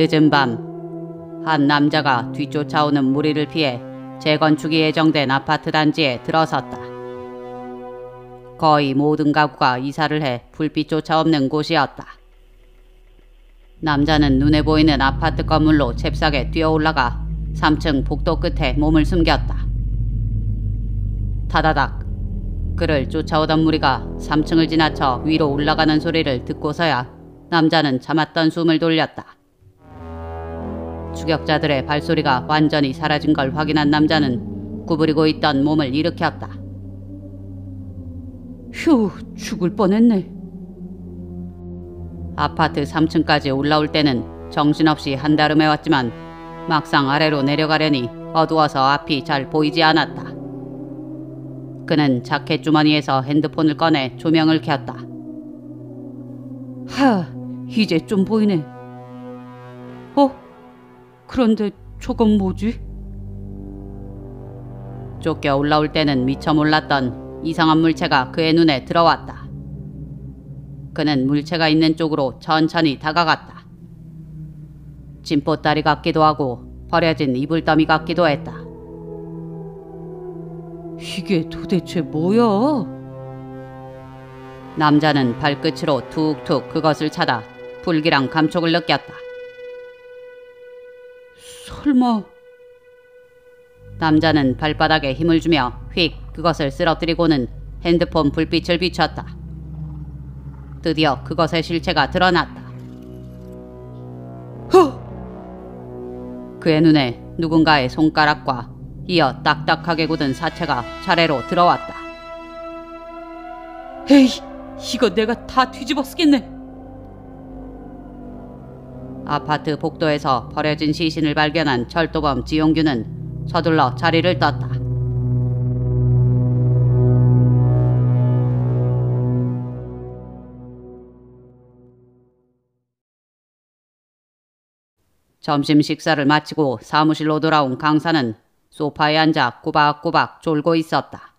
늦은 밤 한 남자가 뒤쫓아오는 무리를 피해 재건축이 예정된 아파트 단지에 들어섰다. 거의 모든 가구가 이사를 해 불빛조차 없는 곳이었다. 남자는 눈에 보이는 아파트 건물로 잽싸게 뛰어올라가 3층 복도 끝에 몸을 숨겼다. 타다닥 그를 쫓아오던 무리가 3층을 지나쳐 위로 올라가는 소리를 듣고서야 남자는 참았던 숨을 돌렸다. 추격자들의 발소리가 완전히 사라진 걸 확인한 남자는 구부리고 있던 몸을 일으켰다. 휴, 죽을 뻔했네. 아파트 3층까지 올라올 때는 정신없이 한다름해 왔지만 막상 아래로 내려가려니 어두워서 앞이 잘 보이지 않았다. 그는 자켓 주머니에서 핸드폰을 꺼내 조명을 켰다. 하, 이제 좀 보이네. 그런데 저건 뭐지? 쫓겨 올라올 때는 미처 몰랐던 이상한 물체가 그의 눈에 들어왔다. 그는 물체가 있는 쪽으로 천천히 다가갔다. 짐보따리 같기도 하고 버려진 이불더미 같기도 했다. 이게 도대체 뭐야? 남자는 발끝으로 툭툭 그것을 찾아 불길한 감촉을 느꼈다. 설마... 남자는 발바닥에 힘을 주며 휙 그것을 쓰러뜨리고는 핸드폰 불빛을 비췄다. 드디어 그것의 실체가 드러났다. 허! 그의 눈에 누군가의 손가락과 이어 딱딱하게 굳은 사체가 차례로 들어왔다. 에이, 이거 내가 다 뒤집어 쓰겠네. 아파트 복도에서 버려진 시신을 발견한 철도범 지용규는 서둘러 자리를 떴다. 점심 식사를 마치고 사무실로 돌아온 강사는 소파에 앉아 꼬박꼬박 졸고 있었다.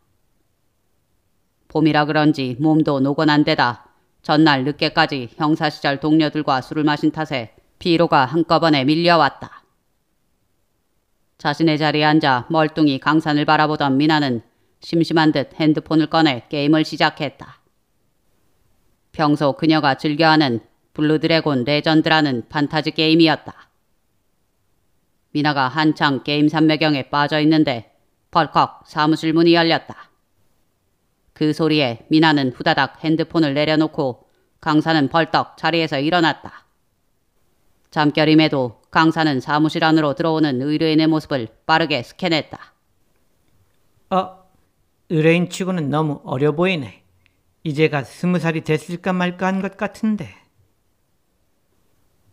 봄이라 그런지 몸도 노곤한 데다 전날 늦게까지 형사 시절 동료들과 술을 마신 탓에 비로가 한꺼번에 밀려왔다. 자신의 자리에 앉아 멀뚱히 강산을 바라보던 미나는 심심한 듯 핸드폰을 꺼내 게임을 시작했다. 평소 그녀가 즐겨하는 블루드래곤 레전드라는 판타지 게임이었다. 미나가 한창 게임 산매경에 빠져 있는데 벌컥 사무실 문이 열렸다. 그 소리에 미나는 후다닥 핸드폰을 내려놓고 강사는 벌떡 자리에서 일어났다. 잠결임에도 강사는 사무실 안으로 들어오는 의뢰인의 모습을 빠르게 스캔했다. 어, 의뢰인 치고는 너무 어려 보이네. 이제가 스무 살이 됐을까 말까 한 것 같은데.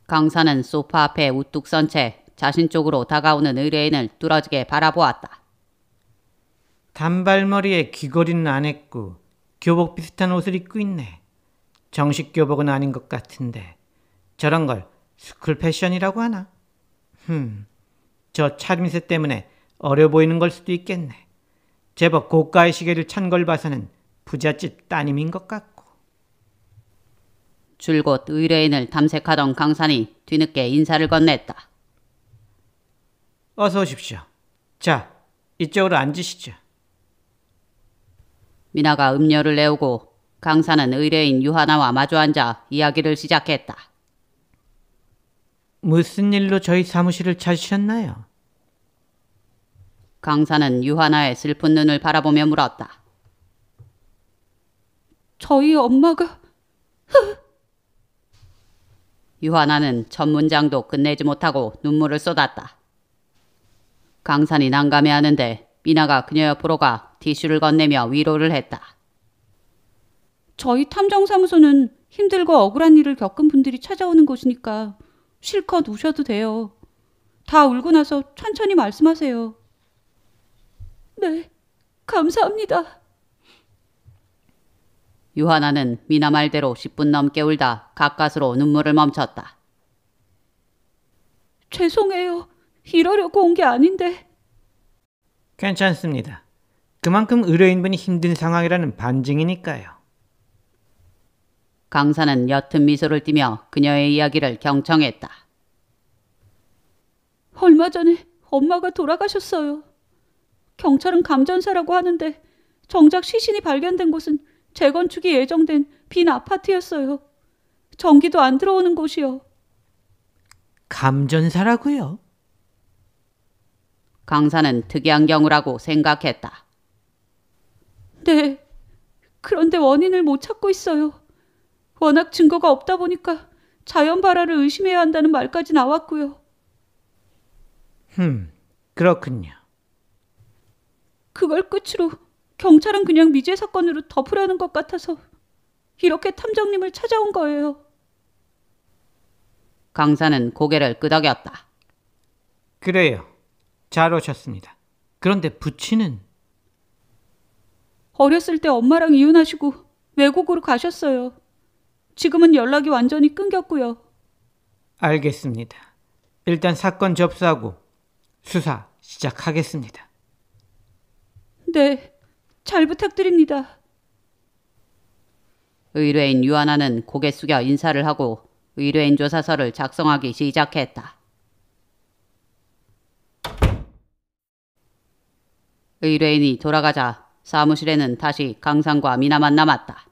강사는 소파 앞에 우뚝 선 채 자신 쪽으로 다가오는 의뢰인을 뚫어지게 바라보았다. 단발머리에 귀걸이는 안 했고 교복 비슷한 옷을 입고 있네. 정식 교복은 아닌 것 같은데 저런 걸 스쿨 패션이라고 하나? 흠, 저 차림새 때문에 어려 보이는 걸 수도 있겠네. 제법 고가의 시계를 찬 걸 봐서는 부잣집 따님인 것 같고. 줄곧 의뢰인을 탐색하던 강산이 뒤늦게 인사를 건넸다. 어서 오십시오. 자, 이쪽으로 앉으시죠. 미나가 음료를 내오고 강산은 의뢰인 유하나와 마주 앉아 이야기를 시작했다. 무슨 일로 저희 사무실을 찾으셨나요? 강사는 유하나의 슬픈 눈을 바라보며 물었다. 저희 엄마가... 유하나는 첫 문장도 끝내지 못하고 눈물을 쏟았다. 강산이 난감해하는데 미나가 그녀 옆으로 가 티슈를 건네며 위로를 했다. 저희 탐정사무소는 힘들고 억울한 일을 겪은 분들이 찾아오는 곳이니까 실컷 우셔도 돼요. 다 울고 나서 천천히 말씀하세요. 네, 감사합니다. 유하나는 미나 말대로 10분 넘게 울다 가까스로 눈물을 멈췄다. 죄송해요. 이러려고 온 게 아닌데. 괜찮습니다. 그만큼 의뢰인분이 힘든 상황이라는 반증이니까요. 강사는 옅은 미소를 띠며 그녀의 이야기를 경청했다. 얼마 전에 엄마가 돌아가셨어요. 경찰은 감전사라고 하는데 정작 시신이 발견된 곳은 재건축이 예정된 빈 아파트였어요. 전기도 안 들어오는 곳이요. 감전사라고요? 강사는 특이한 경우라고 생각했다. 네. 그런데 원인을 못 찾고 있어요. 워낙 증거가 없다 보니까 자연 발화를 의심해야 한다는 말까지 나왔고요. 흠, 그렇군요. 그걸 끝으로 경찰은 그냥 미제 사건으로 덮으려는 것 같아서 이렇게 탐정님을 찾아온 거예요. 강사는 고개를 끄덕였다. 그래요. 잘 오셨습니다. 그런데 부친은 어렸을 때 엄마랑 이혼하시고 외국으로 가셨어요. 지금은 연락이 완전히 끊겼고요. 알겠습니다. 일단 사건 접수하고 수사 시작하겠습니다. 네, 잘 부탁드립니다. 의뢰인 유하나는 고개 숙여 인사를 하고 의뢰인 조사서를 작성하기 시작했다. 의뢰인이 돌아가자 사무실에는 다시 강상과 미나만 남았다.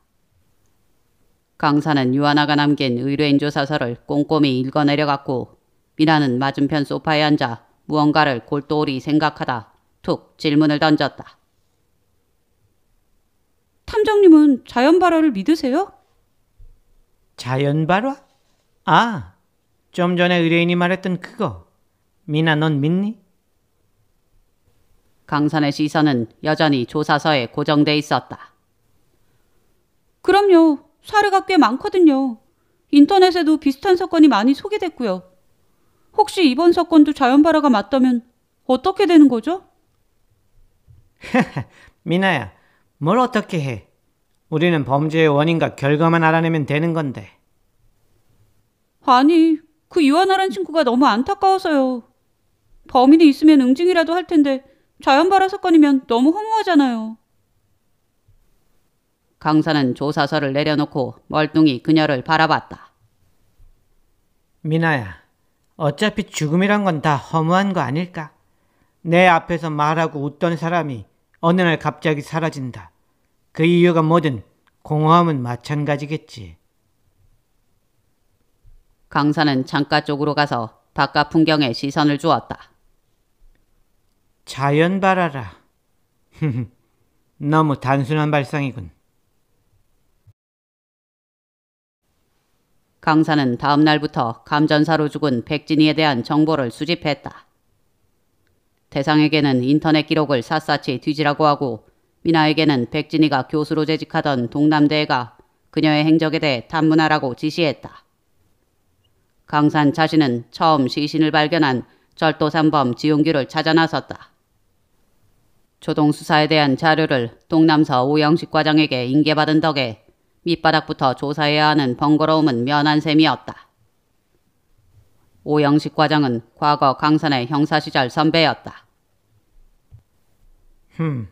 강사는 유아나가 남긴 의뢰인조 사설을 꼼꼼히 읽어내려갔고 미나는 맞은편 소파에 앉아 무언가를 골똘히 생각하다 툭 질문을 던졌다. 탐정님은 자연 발화를 믿으세요? 자연 발화? 아, 좀 전에 의뢰인이 말했던 그거. 미나 넌 믿니? 강산의 시선은 여전히 조사서에 고정돼 있었다. 그럼요. 사례가 꽤 많거든요. 인터넷에도 비슷한 사건이 많이 소개됐고요. 혹시 이번 사건도 자연발화가 맞다면 어떻게 되는 거죠? 미나야, 뭘 어떻게 해? 우리는 범죄의 원인과 결과만 알아내면 되는 건데. 아니, 그 유한아란 친구가 너무 안타까워서요. 범인이 있으면 응징이라도 할 텐데 자연발화 사건이면 너무 허무하잖아요. 강사는 조사서를 내려놓고 멀뚱히 그녀를 바라봤다. 미나야, 어차피 죽음이란 건 다 허무한 거 아닐까? 내 앞에서 말하고 웃던 사람이 어느 날 갑자기 사라진다. 그 이유가 뭐든 공허함은 마찬가지겠지. 강사는 창가 쪽으로 가서 바깥 풍경에 시선을 주었다. 자연 바라라. 너무 단순한 발상이군. 강사는 다음 날부터 감전사로 죽은 백진이에 대한 정보를 수집했다. 대상에게는 인터넷 기록을 샅샅이 뒤지라고 하고 미나에게는 백진이가 교수로 재직하던 동남대가 그녀의 행적에 대해 탐문하라고 지시했다. 강산 자신은 처음 시신을 발견한 절도산범 지용규를 찾아 나섰다. 조동수사에 대한 자료를 동남서 오영식 과장에게 인계받은 덕에 밑바닥부터 조사해야 하는 번거로움은 면한 셈이었다. 오영식 과장은 과거 강산의 형사 시절 선배였다. 흠,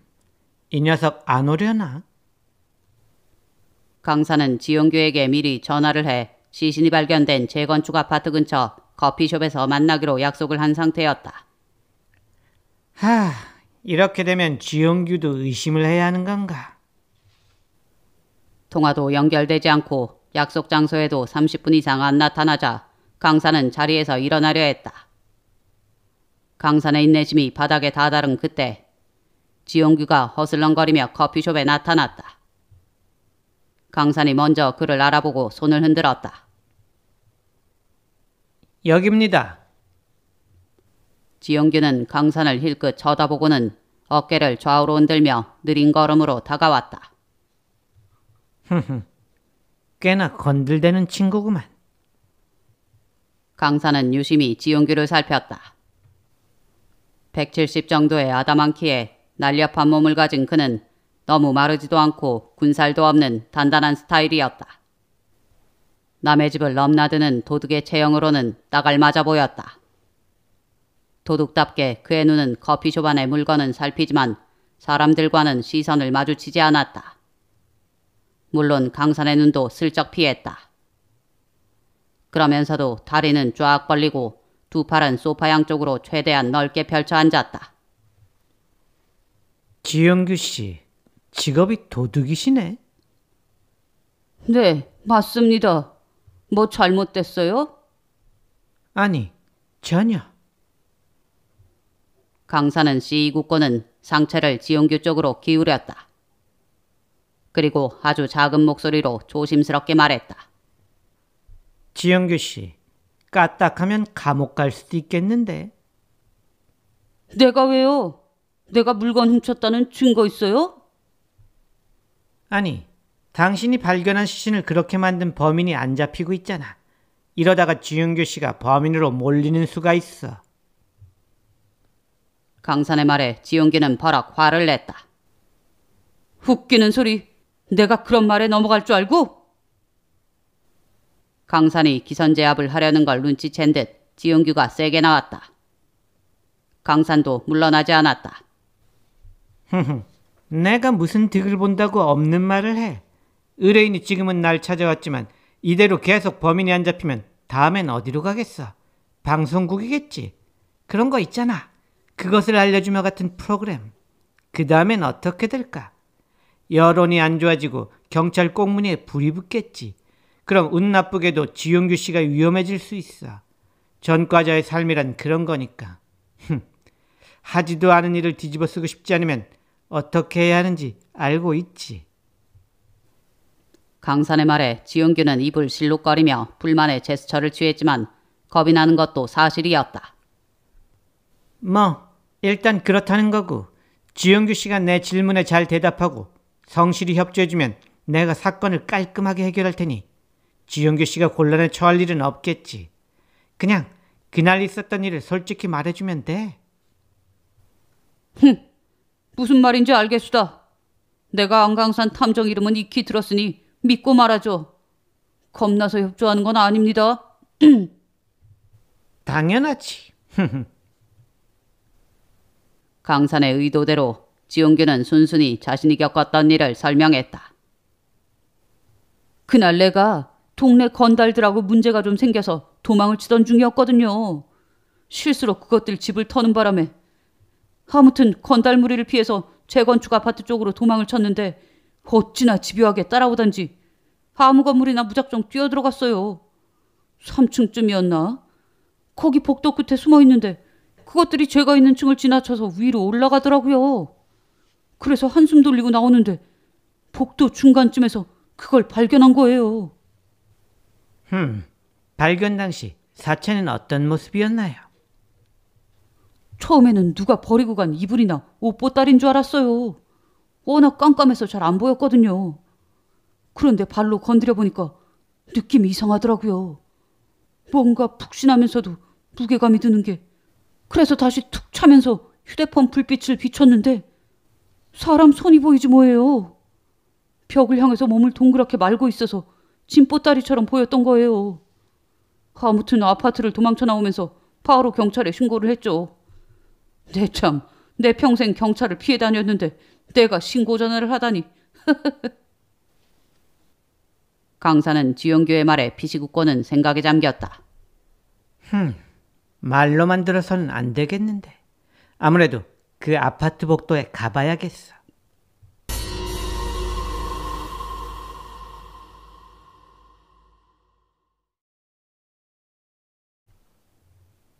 이 녀석 안 오려나? 강산은 지용규에게 미리 전화를 해 시신이 발견된 재건축 아파트 근처 커피숍에서 만나기로 약속을 한 상태였다. 하, 이렇게 되면 지용규도 의심을 해야 하는 건가? 통화도 연결되지 않고 약속 장소에도 30분 이상 안 나타나자 강산은 자리에서 일어나려 했다. 강산의 인내심이 바닥에 다다른 그때 지용규가 허슬렁거리며 커피숍에 나타났다. 강산이 먼저 그를 알아보고 손을 흔들었다. 여기입니다. 지용규는 강산을 힐끗 쳐다보고는 어깨를 좌우로 흔들며 느린 걸음으로 다가왔다. 꽤나 건들대는 친구구만. 강사는 유심히 지용규를 살폈다. 170 정도의 아담한 키에 날렵한 몸을 가진 그는 너무 마르지도 않고 군살도 없는 단단한 스타일이었다. 남의 집을 넘나드는 도둑의 체형으로는 딱을 맞아 보였다. 도둑답게 그의 눈은 커피숍 안의 물건은 살피지만 사람들과는 시선을 마주치지 않았다. 물론 강산의 눈도 슬쩍 피했다. 그러면서도 다리는 쫙 벌리고 두 팔은 소파 양쪽으로 최대한 넓게 펼쳐 앉았다. 지영규 씨, 직업이 도둑이시네? 네, 맞습니다. 뭐 잘못됐어요? 아니, 전혀. 강사는 씨이국권은 상체를 지용규 쪽으로 기울였다. 그리고 아주 작은 목소리로 조심스럽게 말했다. 지영규 씨, 까딱하면 감옥 갈 수도 있겠는데. 내가 왜요? 내가 물건 훔쳤다는 증거 있어요? 아니, 당신이 발견한 시신을 그렇게 만든 범인이 안 잡히고 있잖아. 이러다가 지영규 씨가 범인으로 몰리는 수가 있어. 강산의 말에 지윤규는 버럭 화를 냈다. 웃기는 소리 내가 그런 말에 넘어갈 줄 알고? 강산이 기선제압을 하려는 걸 눈치챈 듯 지용규가 세게 나왔다. 강산도 물러나지 않았다. 내가 무슨 득을 본다고 없는 말을 해. 의뢰인이 지금은 날 찾아왔지만 이대로 계속 범인이 안 잡히면 다음엔 어디로 가겠어? 방송국이겠지. 그런 거 있잖아. 그것을 알려주며 같은 프로그램. 그 다음엔 어떻게 될까? 여론이 안 좋아지고 경찰 꽁무니에 불이 붙겠지. 그럼 운 나쁘게도 지용규 씨가 위험해질 수 있어. 전과자의 삶이란 그런 거니까. 하지도 않은 일을 뒤집어 쓰고 싶지 않으면 어떻게 해야 하는지 알고 있지. 강산의 말에 지용규는 입을 실룩거리며 불만의 제스처를 취했지만 겁이 나는 것도 사실이었다. 뭐, 일단 그렇다는 거고, 지용규 씨가 내 질문에 잘 대답하고 성실히 협조해주면 내가 사건을 깔끔하게 해결할 테니 지영규 씨가 곤란에 처할 일은 없겠지. 그냥 그날 있었던 일을 솔직히 말해주면 돼. 흠, 무슨 말인지 알겠수다. 내가 안강산 탐정 이름은 익히 들었으니 믿고 말하죠. 겁나서 협조하는 건 아닙니다. 당연하지. 강산의 의도대로 지용규는 순순히 자신이 겪었던 일을 설명했다. 그날 내가 동네 건달들하고 문제가 좀 생겨서 도망을 치던 중이었거든요. 실수로 그것들 집을 터는 바람에 아무튼 건달 무리를 피해서 재건축 아파트 쪽으로 도망을 쳤는데 어찌나 집요하게 따라오던지 아무 건물이나 무작정 뛰어들어갔어요. 3층쯤이었나? 거기 복도 끝에 숨어 있는데 그것들이 제가 있는 층을 지나쳐서 위로 올라가더라고요. 그래서 한숨 돌리고 나오는데 복도 중간쯤에서 그걸 발견한 거예요. 흠, 발견 당시 사체는 어떤 모습이었나요? 처음에는 누가 버리고 간 이불이나 옷보딸인줄 알았어요. 워낙 깜깜해서 잘 안 보였거든요. 그런데 발로 건드려 보니까 느낌이 이상하더라고요. 뭔가 푹신하면서도 무게감이 드는 게 그래서 다시 툭 차면서 휴대폰 불빛을 비췄는데 사람 손이 보이지 뭐예요. 벽을 향해서 몸을 동그랗게 말고 있어서 진보따리처럼 보였던 거예요. 아무튼 아파트를 도망쳐 나오면서 바로 경찰에 신고를 했죠. 내 네, 참, 내 평생 경찰을 피해 다녔는데 내가 신고 전화를 하다니. 강사는 지영규의 말에 피식 웃고는 생각에 잠겼다. 흠, 말로만 들어서는 안 되겠는데. 아무래도 그 아파트 복도에 가봐야겠어.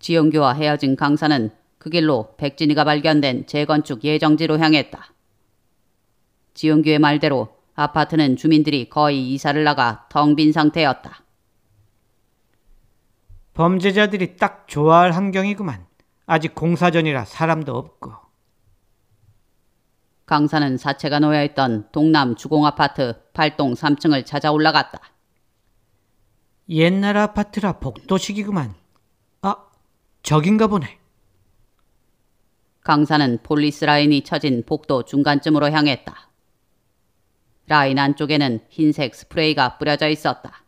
지영규와 헤어진 강사는 그 길로 백진이가 발견된 재건축 예정지로 향했다. 지영규의 말대로 아파트는 주민들이 거의 이사를 나가 텅 빈 상태였다. 범죄자들이 딱 좋아할 환경이구만. 아직 공사전이라 사람도 없고. 강사는 사체가 놓여있던 동남 주공아파트 8동 3층을 찾아 올라갔다. 옛날 아파트라 복도식이구만. 아, 저긴가 보네. 강사는 폴리스 라인이 처진 복도 중간쯤으로 향했다. 라인 안쪽에는 흰색 스프레이가 뿌려져 있었다.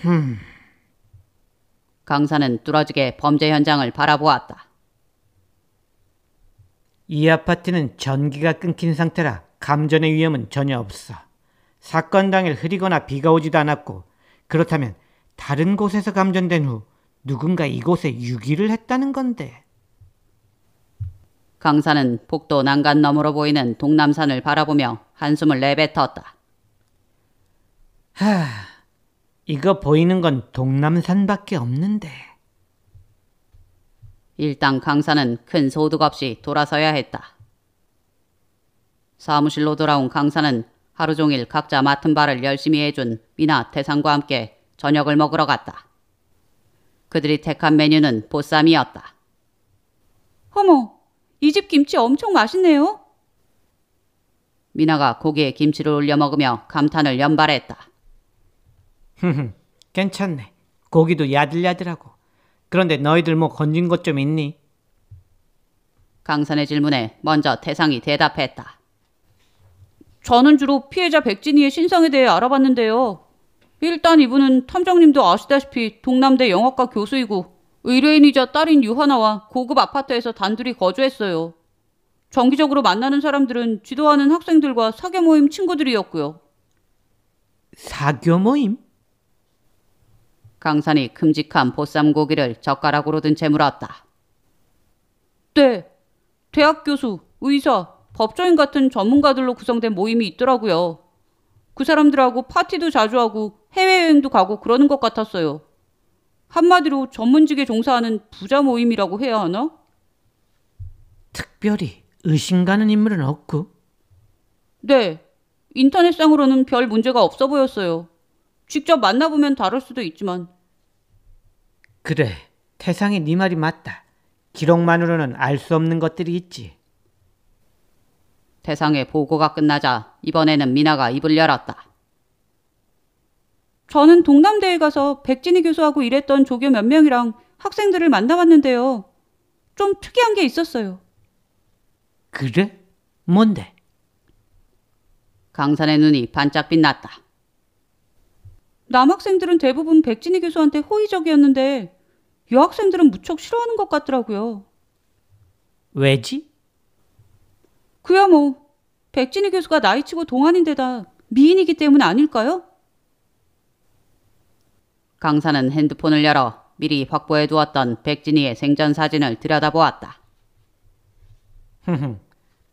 흠. 강사는 뚫어지게 범죄 현장을 바라보았다. 이 아파트는 전기가 끊긴 상태라 감전의 위험은 전혀 없어. 사건 당일 흐리거나 비가 오지도 않았고 그렇다면 다른 곳에서 감전된 후 누군가 이곳에 유기를 했다는 건데. 강사는 복도 난간 너머로 보이는 동남산을 바라보며 한숨을 내뱉었다. 하, 이거 보이는 건 동남산밖에 없는데. 일당 강사는 큰 소득 없이 돌아서야 했다. 사무실로 돌아온 강사는 하루 종일 각자 맡은 바를 열심히 해준 미나 태상과 함께 저녁을 먹으러 갔다. 그들이 택한 메뉴는 보쌈이었다. 어머, 이 집 김치 엄청 맛있네요. 미나가 고기에 김치를 올려 먹으며 감탄을 연발했다. 괜찮네. 고기도 야들야들하고. 그런데 너희들 뭐 건진 것 좀 있니? 강산의 질문에 먼저 태상이 대답했다. 저는 주로 피해자 백진이의 신상에 대해 알아봤는데요. 일단 이분은 탐정님도 아시다시피 동남대 영어과 교수이고 의뢰인이자 딸인 유하나와 고급 아파트에서 단둘이 거주했어요. 정기적으로 만나는 사람들은 지도하는 학생들과 사교 모임 친구들이었고요. 사교 모임? 강산이 큼직한 보쌈 고기를 젓가락으로 든 채 물었다. 네, 대학 교수, 의사, 법조인 같은 전문가들로 구성된 모임이 있더라고요. 그 사람들하고 파티도 자주 하고 해외여행도 가고 그러는 것 같았어요. 한마디로 전문직에 종사하는 부자 모임이라고 해야 하나? 특별히 의심가는 인물은 없고? 네. 인터넷상으로는 별 문제가 없어 보였어요. 직접 만나보면 다를 수도 있지만. 그래, 태상이 네 말이 맞다. 기록만으로는 알 수 없는 것들이 있지. 태상의 보고가 끝나자 이번에는 미나가 입을 열었다. 저는 동남대에 가서 백진희 교수하고 일했던 조교 몇 명이랑 학생들을 만나봤는데요. 좀 특이한 게 있었어요. 그래? 뭔데? 강산의 눈이 반짝 빛났다. 남학생들은 대부분 백진희 교수한테 호의적이었는데 여학생들은 무척 싫어하는 것 같더라고요. 왜지? 그야 뭐 백진희 교수가 나이치고 동안인데다 미인이기 때문 아닐까요? 강사는 핸드폰을 열어 미리 확보해 두었던 백진희의 생전 사진을 들여다보았다.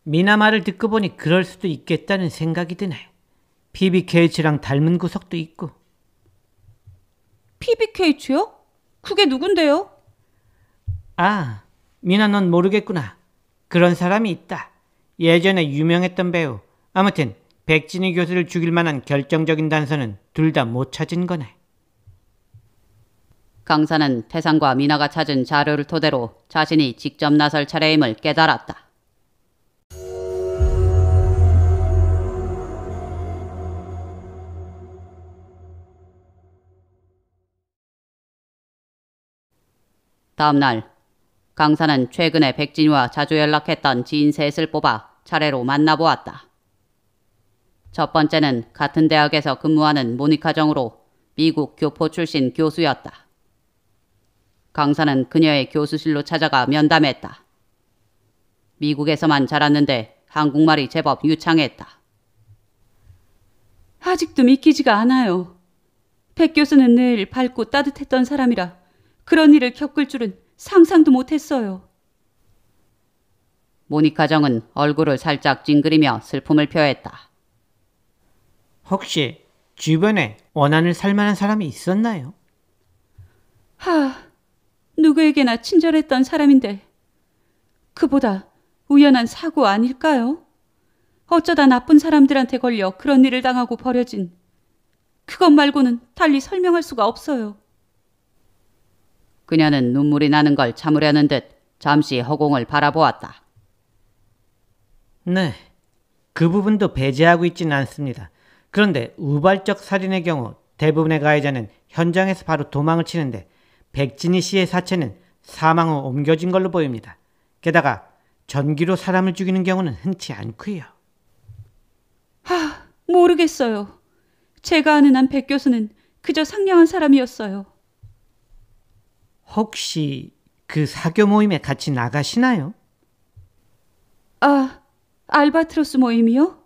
미나 말을 듣고 보니 그럴 수도 있겠다는 생각이 드네. BBKH랑 닮은 구석도 있고. PBKT요? 그게 누군데요? 아, 미나 넌 모르겠구나. 그런 사람이 있다. 예전에 유명했던 배우. 아무튼 백진희 교수를 죽일 만한 결정적인 단서는 둘 다 못 찾은 거네. 강사는 태상과 미나가 찾은 자료를 토대로 자신이 직접 나설 차례임을 깨달았다. 다음날 강사는 최근에 백진우와 자주 연락했던 지인 셋을 뽑아 차례로 만나보았다. 첫 번째는 같은 대학에서 근무하는 모니카 정으로 미국 교포 출신 교수였다. 강사는 그녀의 교수실로 찾아가 면담했다. 미국에서만 자랐는데 한국말이 제법 유창했다. 아직도 믿기지가 않아요. 백 교수는 늘 밝고 따뜻했던 사람이라 그런 일을 겪을 줄은 상상도 못했어요. 모니카정은 얼굴을 살짝 찡그리며 슬픔을 표했다. 혹시 주변에 원한을 살 만한 사람이 있었나요? 하, 누구에게나 친절했던 사람인데 그보다 우연한 사고 아닐까요? 어쩌다 나쁜 사람들한테 걸려 그런 일을 당하고 버려진 그것 말고는 달리 설명할 수가 없어요. 그녀는 눈물이 나는 걸 참으려는 듯 잠시 허공을 바라보았다. 네, 그 부분도 배제하고 있지는 않습니다. 그런데 우발적 살인의 경우 대부분의 가해자는 현장에서 바로 도망을 치는데 백진희 씨의 사체는 사망 후 옮겨진 걸로 보입니다. 게다가 전기로 사람을 죽이는 경우는 흔치 않고요. 하, 모르겠어요. 제가 아는 한 백 교수는 그저 상냥한 사람이었어요. 혹시 그 사교 모임에 같이 나가시나요? 아, 알바트로스 모임이요?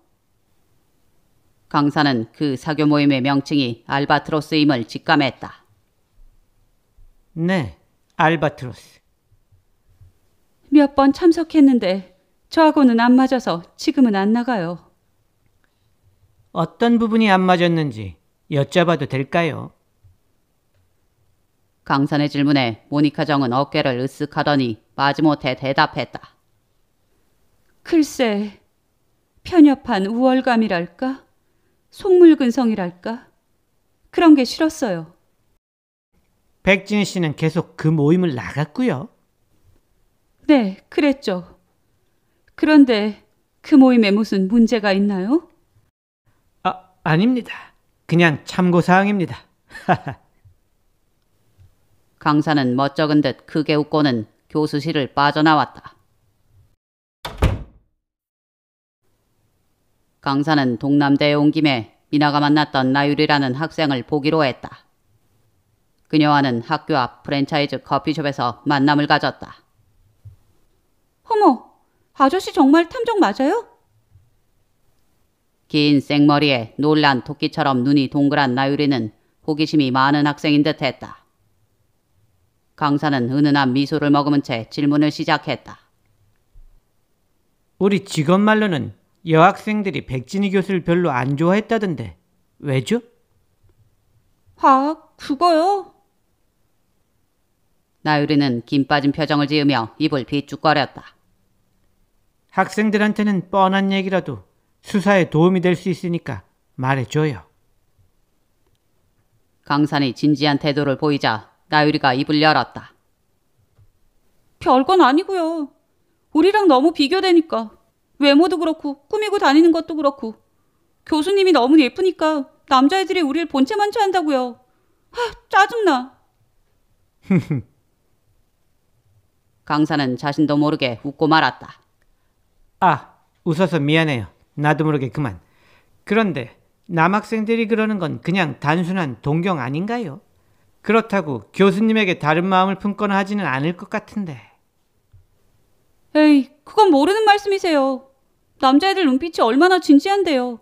강사는 그 사교 모임의 명칭이 알바트로스임을 직감했다. 네, 알바트로스. 몇 번 참석했는데 저하고는 안 맞아서 지금은 안 나가요. 어떤 부분이 안 맞았는지 여쭤봐도 될까요? 강산의 질문에 모니카 정은 어깨를 으쓱하더니 마지못해 대답했다. 글쎄, 편협한 우월감이랄까? 속물근성이랄까? 그런 게 싫었어요. 백진 씨는 계속 그 모임을 나갔고요. 네, 그랬죠. 그런데 그 모임에 무슨 문제가 있나요? 아, 아닙니다. 그냥 참고사항입니다. 하하. 강사는 멋쩍은 듯 크게 웃고는 교수실을 빠져나왔다. 강사는 동남대에 온 김에 미나가 만났던 나율이라는 학생을 보기로 했다. 그녀와는 학교 앞 프랜차이즈 커피숍에서 만남을 가졌다. 어머, 아저씨 정말 탐정 맞아요? 긴 생머리에 놀란 토끼처럼 눈이 동그란 나유리는 호기심이 많은 학생인 듯 했다. 강사는 은은한 미소를 머금은 채 질문을 시작했다. 우리 직원 말로는 여학생들이 백진희 교수를 별로 안 좋아했다던데 왜죠? 아, 그거요? 나유리는 김 빠진 표정을 지으며 입을 비쭉거렸다. 학생들한테는 뻔한 얘기라도 수사에 도움이 될 수 있으니까 말해줘요. 강산이 진지한 태도를 보이자 나유리가 입을 열었다. 별건 아니고요. 우리랑 너무 비교되니까 외모도 그렇고 꾸미고 다니는 것도 그렇고 교수님이 너무 예쁘니까 남자애들이 우리를 본체 만취한다고요. 하, 짜증나. 강사는 자신도 모르게 웃고 말았다. 아, 웃어서 미안해요. 나도 모르게 그만. 그런데 남학생들이 그러는 건 그냥 단순한 동경 아닌가요? 그렇다고 교수님에게 다른 마음을 품거나 하지는 않을 것 같은데. 에이, 그건 모르는 말씀이세요. 남자애들 눈빛이 얼마나 진지한데요.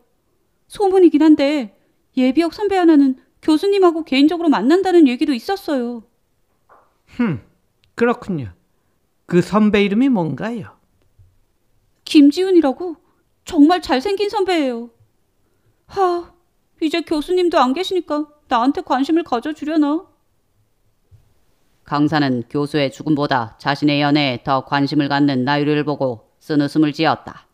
소문이긴 한데 예비역 선배 하나는 교수님하고 개인적으로 만난다는 얘기도 있었어요. 흠, 그렇군요. 그 선배 이름이 뭔가요? 김지훈이라고 정말 잘생긴 선배예요. 하, 이제 교수님도 안 계시니까 나한테 관심을 가져주려나? 강사는 교수의 죽음보다 자신의 연애에 더 관심을 갖는 나유리를 보고 쓴 웃음을 지었다.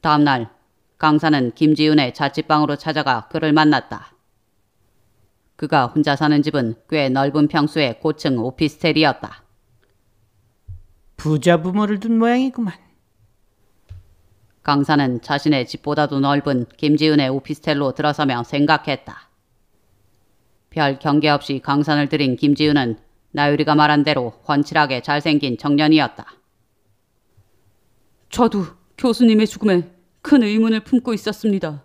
다음날 강사는 김지윤의 자취방으로 찾아가 그를 만났다. 그가 혼자 사는 집은 꽤 넓은 평수의 고층 오피스텔이었다. 부자 부모를 둔 모양이구만. 강사는 자신의 집보다도 넓은 김지윤의 오피스텔로 들어서며 생각했다. 별 경계 없이 강산을 들인 김지은은 나유리가 말한 대로 훤칠하게 잘생긴 청년이었다. 저도 교수님의 죽음에 큰 의문을 품고 있었습니다.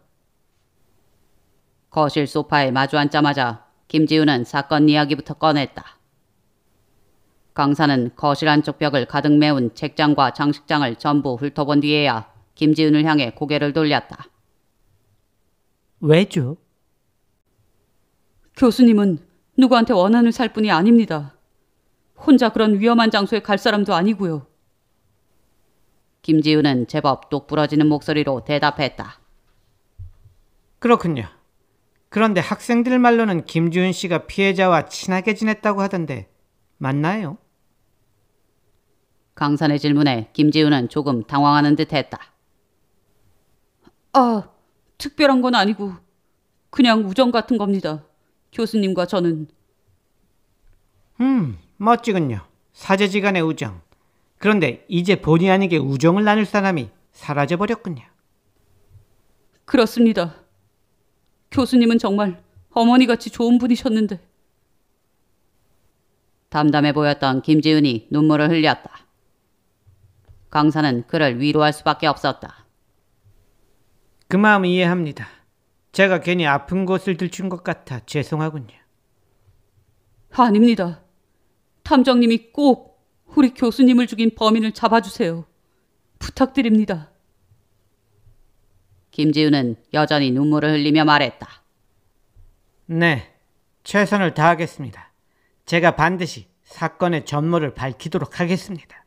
거실 소파에 마주 앉자마자 김지우는 사건 이야기부터 꺼냈다. 강사는 거실 안쪽 벽을 가득 메운 책장과 장식장을 전부 훑어본 뒤에야 김지훈을 향해 고개를 돌렸다. 왜죠? 교수님은 누구한테 원한을 살뿐이 아닙니다. 혼자 그런 위험한 장소에 갈 사람도 아니고요. 김지우는 제법 똑부러지는 목소리로 대답했다. 그렇군요. 그런데 학생들 말로는 김지훈 씨가 피해자와 친하게 지냈다고 하던데 맞나요? 강산의 질문에 김지훈은 조금 당황하는 듯했다. 아, 특별한 건 아니고 그냥 우정 같은 겁니다. 교수님과 저는 음, 멋지군요. 사제지간의 우정. 그런데 이제 본의 아니게 우정을 나눌 사람이 사라져버렸군요. 그렇습니다. 교수님은 정말 어머니같이 좋은 분이셨는데. 담담해 보였던 김지은이 눈물을 흘렸다. 강사는 그를 위로할 수밖에 없었다. 그 마음 이해합니다. 제가 괜히 아픈 곳을 들춘 것 같아 죄송하군요. 아닙니다. 탐정님이 꼭 우리 교수님을 죽인 범인을 잡아주세요. 부탁드립니다. 김지우는 여전히 눈물을 흘리며 말했다. 네, 최선을 다하겠습니다. 제가 반드시 사건의 전모를 밝히도록 하겠습니다.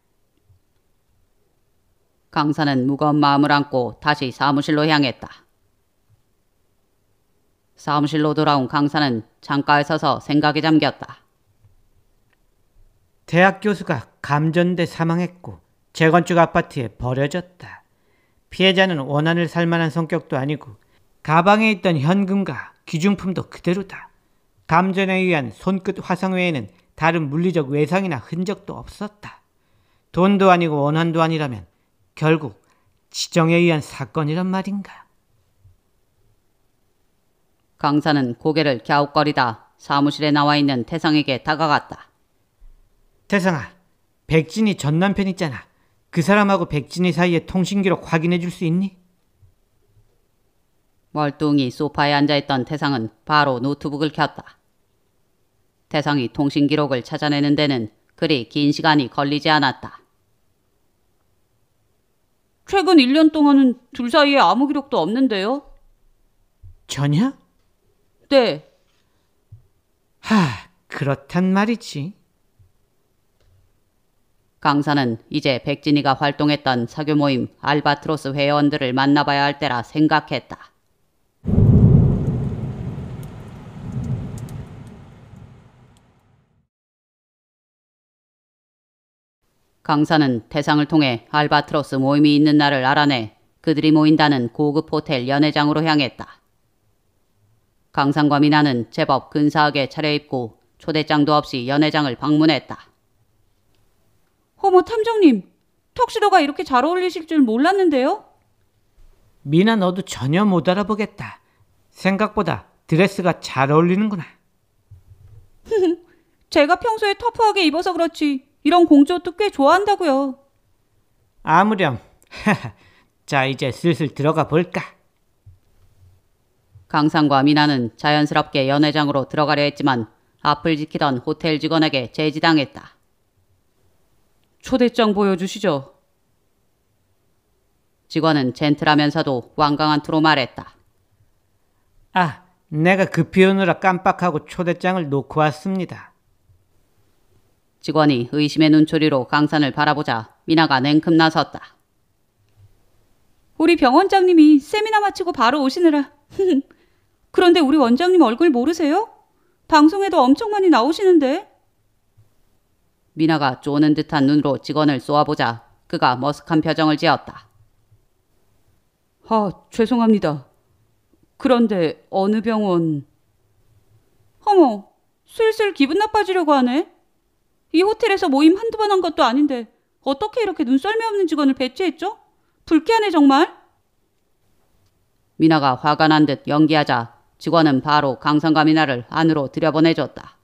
강사는 무거운 마음을 안고 다시 사무실로 향했다. 사무실로 돌아온 강사는 창가에 서서 생각에 잠겼다. 대학 교수가 감전돼 사망했고 재건축 아파트에 버려졌다. 피해자는 원한을 살 만한 성격도 아니고 가방에 있던 현금과 귀중품도 그대로다. 감전에 의한 손끝 화상 외에는 다른 물리적 외상이나 흔적도 없었다. 돈도 아니고 원한도 아니라면 결국 지정에 의한 사건이란 말인가. 강사는 고개를 갸웃거리다 사무실에 나와 있는 태상에게 다가갔다. 태상아, 백진이 전 남편 있잖아. 그 사람하고 백진이 사이의 통신 기록 확인해 줄 수 있니? 멀뚱히 소파에 앉아있던 태상은 바로 노트북을 켰다. 태상이 통신 기록을 찾아내는 데는 그리 긴 시간이 걸리지 않았다. 최근 1년 동안은 둘 사이에 아무 기록도 없는데요? 전혀? 그때 하, 그렇단 말이지. 강사는 이제 백진이가 활동했던 사교 모임 알바트로스 회원들을 만나봐야 할 때라 생각했다. 강사는 대상을 통해 알바트로스 모임이 있는 날을 알아내 그들이 모인다는 고급 호텔 연회장으로 향했다. 강상과 미나는 제법 근사하게 차려입고 초대장도 없이 연회장을 방문했다. 어머 탐정님, 턱시도가 이렇게 잘 어울리실 줄 몰랐는데요? 미나 너도 전혀 못 알아보겠다. 생각보다 드레스가 잘 어울리는구나. 제가 평소에 터프하게 입어서 그렇지 이런 공주 옷도 꽤 좋아한다고요. 아무렴. 자 이제 슬슬 들어가 볼까. 강상과 미나는 자연스럽게 연회장으로 들어가려 했지만 앞을 지키던 호텔 직원에게 제지당했다. 초대장 보여주시죠. 직원은 젠틀하면서도 완강한 투로 말했다. 아, 내가 급히 그 오느라 깜빡하고 초대장을 놓고 왔습니다. 직원이 의심의 눈초리로 강산을 바라보자 미나가 냉큼 나섰다. 우리 병원장님이 세미나 마치고 바로 오시느라 그런데 우리 원장님 얼굴 모르세요? 방송에도 엄청 많이 나오시는데. 미나가 쪼는 듯한 눈으로 직원을 쏘아보자 그가 머쓱한 표정을 지었다. 아, 죄송합니다. 그런데 어느 병원... 어머, 슬슬 기분 나빠지려고 하네. 이 호텔에서 모임 한두 번 한 것도 아닌데 어떻게 이렇게 눈썰미 없는 직원을 배치했죠? 불쾌하네 정말. 미나가 화가 난 듯 연기하자 직원은 바로 강성과 미나를 안으로 들여보내줬다.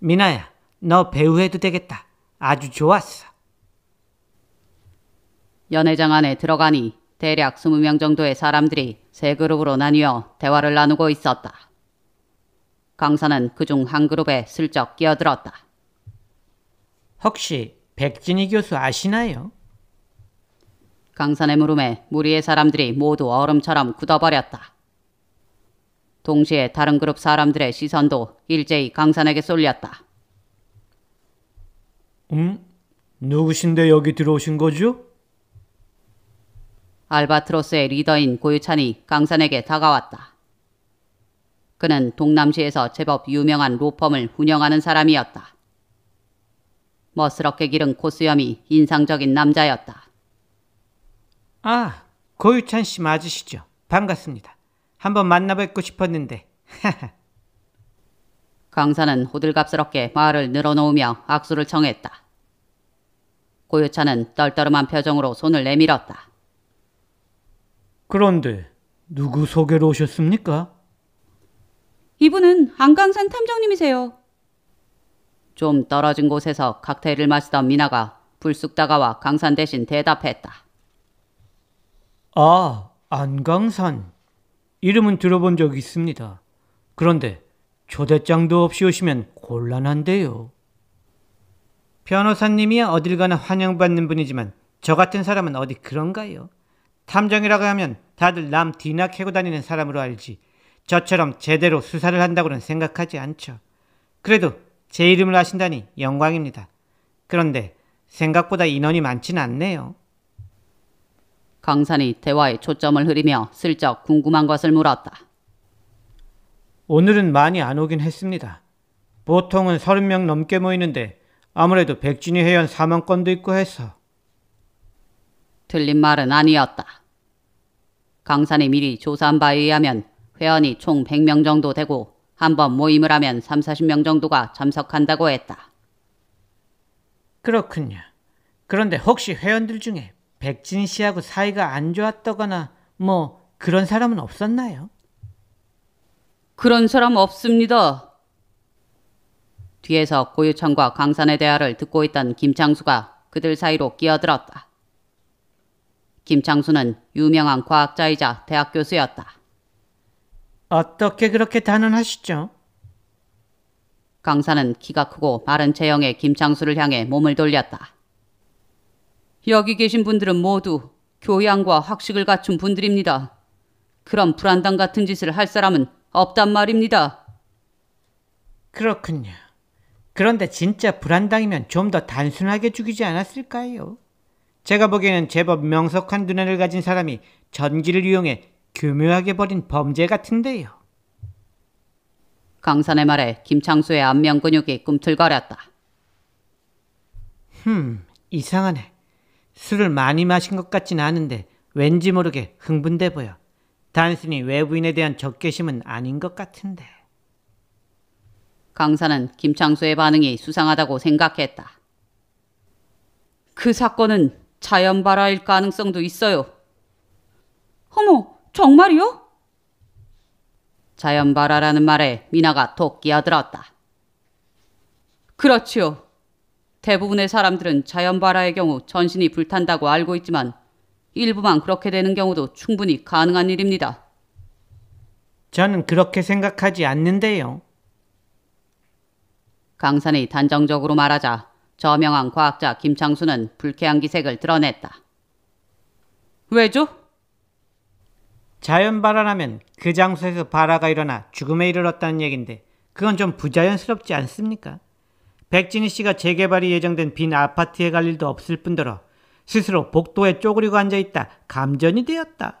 미나야, 너 배우해도 되겠다. 아주 좋았어. 연회장 안에 들어가니 대략 20명 정도의 사람들이 세 그룹으로 나뉘어 대화를 나누고 있었다. 강사는 그중 한 그룹에 슬쩍 끼어들었다. 혹시 백진희 교수 아시나요? 강산의 물음에 무리의 사람들이 모두 얼음처럼 굳어버렸다. 동시에 다른 그룹 사람들의 시선도 일제히 강산에게 쏠렸다. 음? 누구신데 여기 들어오신 거죠? 알바트로스의 리더인 고유찬이 강산에게 다가왔다. 그는 동남시에서 제법 유명한 로펌을 운영하는 사람이었다. 멋스럽게 기른 코수염이 인상적인 남자였다. 아, 고유찬 씨 맞으시죠? 반갑습니다. 한번 만나뵙고 싶었는데. 강사는 호들갑스럽게 말을 늘어놓으며 악수를 청했다. 고유찬은 떨떠름한 표정으로 손을 내밀었다. 그런데 누구 소개로 오셨습니까? 이분은 안강산 탐정님이세요. 좀 떨어진 곳에서 칵테일을 마시던 미나가 불쑥 다가와 강산 대신 대답했다. 아, 안강산. 이름은 들어본 적 있습니다. 그런데 초대장도 없이 오시면 곤란한데요. 변호사님이 어딜 가나 환영받는 분이지만 저 같은 사람은 어디 그런가요? 탐정이라고 하면 다들 남 뒤나 캐고 다니는 사람으로 알지 저처럼 제대로 수사를 한다고는 생각하지 않죠. 그래도 제 이름을 아신다니 영광입니다. 그런데 생각보다 인원이 많진 않네요. 강산이 대화에 초점을 흐리며 슬쩍 궁금한 것을 물었다. 오늘은 많이 안 오긴 했습니다. 보통은 30명 넘게 모이는데 아무래도 백진이 회원 사망 건도 있고 해서. 틀린 말은 아니었다. 강산이 미리 조사한 바에 의하면 회원이 총 100명 정도 되고 한 번 모임을 하면 3, 40명 정도가 참석한다고 했다. 그렇군요. 그런데 혹시 회원들 중에 백진 씨하고 사이가 안 좋았다거나 뭐 그런 사람은 없었나요? 그런 사람 없습니다. 뒤에서 고유천과 강산의 대화를 듣고 있던 김창수가 그들 사이로 끼어들었다. 김창수는 유명한 과학자이자 대학 교수였다. 어떻게 그렇게 단언하시죠? 강산은 키가 크고 마른 체형의 김창수를 향해 몸을 돌렸다. 여기 계신 분들은 모두 교양과 학식을 갖춘 분들입니다. 그런 불안당 같은 짓을 할 사람은 없단 말입니다. 그렇군요. 그런데 진짜 불안당이면 좀 더 단순하게 죽이지 않았을까요? 제가 보기에는 제법 명석한 두뇌를 가진 사람이 전기를 이용해 교묘하게 벌인 범죄 같은데요. 강산의 말에 김창수의 안면 근육이 꿈틀거렸다. 흠, 이상하네. 술을 많이 마신 것 같진 않은데 왠지 모르게 흥분돼 보여. 단순히 외부인에 대한 적개심은 아닌 것 같은데. 강사는 김창수의 반응이 수상하다고 생각했다. 그 사건은 자연발화일 가능성도 있어요. 어머, 정말이요? 자연발화라는 말에 미나가 토끼어들었다 그렇지요. 대부분의 사람들은 자연발화의 경우 전신이 불탄다고 알고 있지만 일부만 그렇게 되는 경우도 충분히 가능한 일입니다. 저는 그렇게 생각하지 않는데요. 강산이 단정적으로 말하자 저명한 과학자 김창수는 불쾌한 기색을 드러냈다. 왜죠? 자연 발화라면 그 장소에서 발화가 일어나 죽음에 이르렀다는 얘긴데 그건 좀 부자연스럽지 않습니까? 백진희 씨가 재개발이 예정된 빈 아파트에 갈 일도 없을 뿐더러 스스로 복도에 쪼그리고 앉아 있다 감전이 되었다.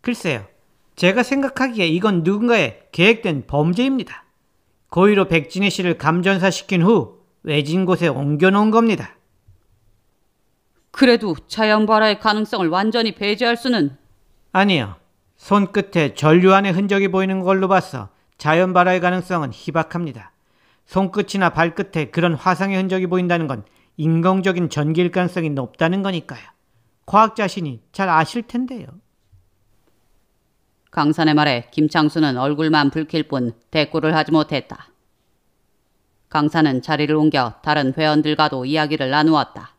글쎄요. 제가 생각하기에 이건 누군가의 계획된 범죄입니다. 고의로 백진희 씨를 감전사시킨 후 외진 곳에 옮겨놓은 겁니다. 그래도 자연발화의 가능성을 완전히 배제할 수는 아니요. 손끝에 전류안의 흔적이 보이는 걸로 봐서 자연발화의 가능성은 희박합니다. 손끝이나 발끝에 그런 화상의 흔적이 보인다는 건 인공적인 전기일 가능성이 높다는 거니까요. 과학자신이 잘 아실 텐데요. 강산의 말에 김창수는 얼굴만 붉힐 뿐 대꾸를 하지 못했다. 강산은 자리를 옮겨 다른 회원들과도 이야기를 나누었다.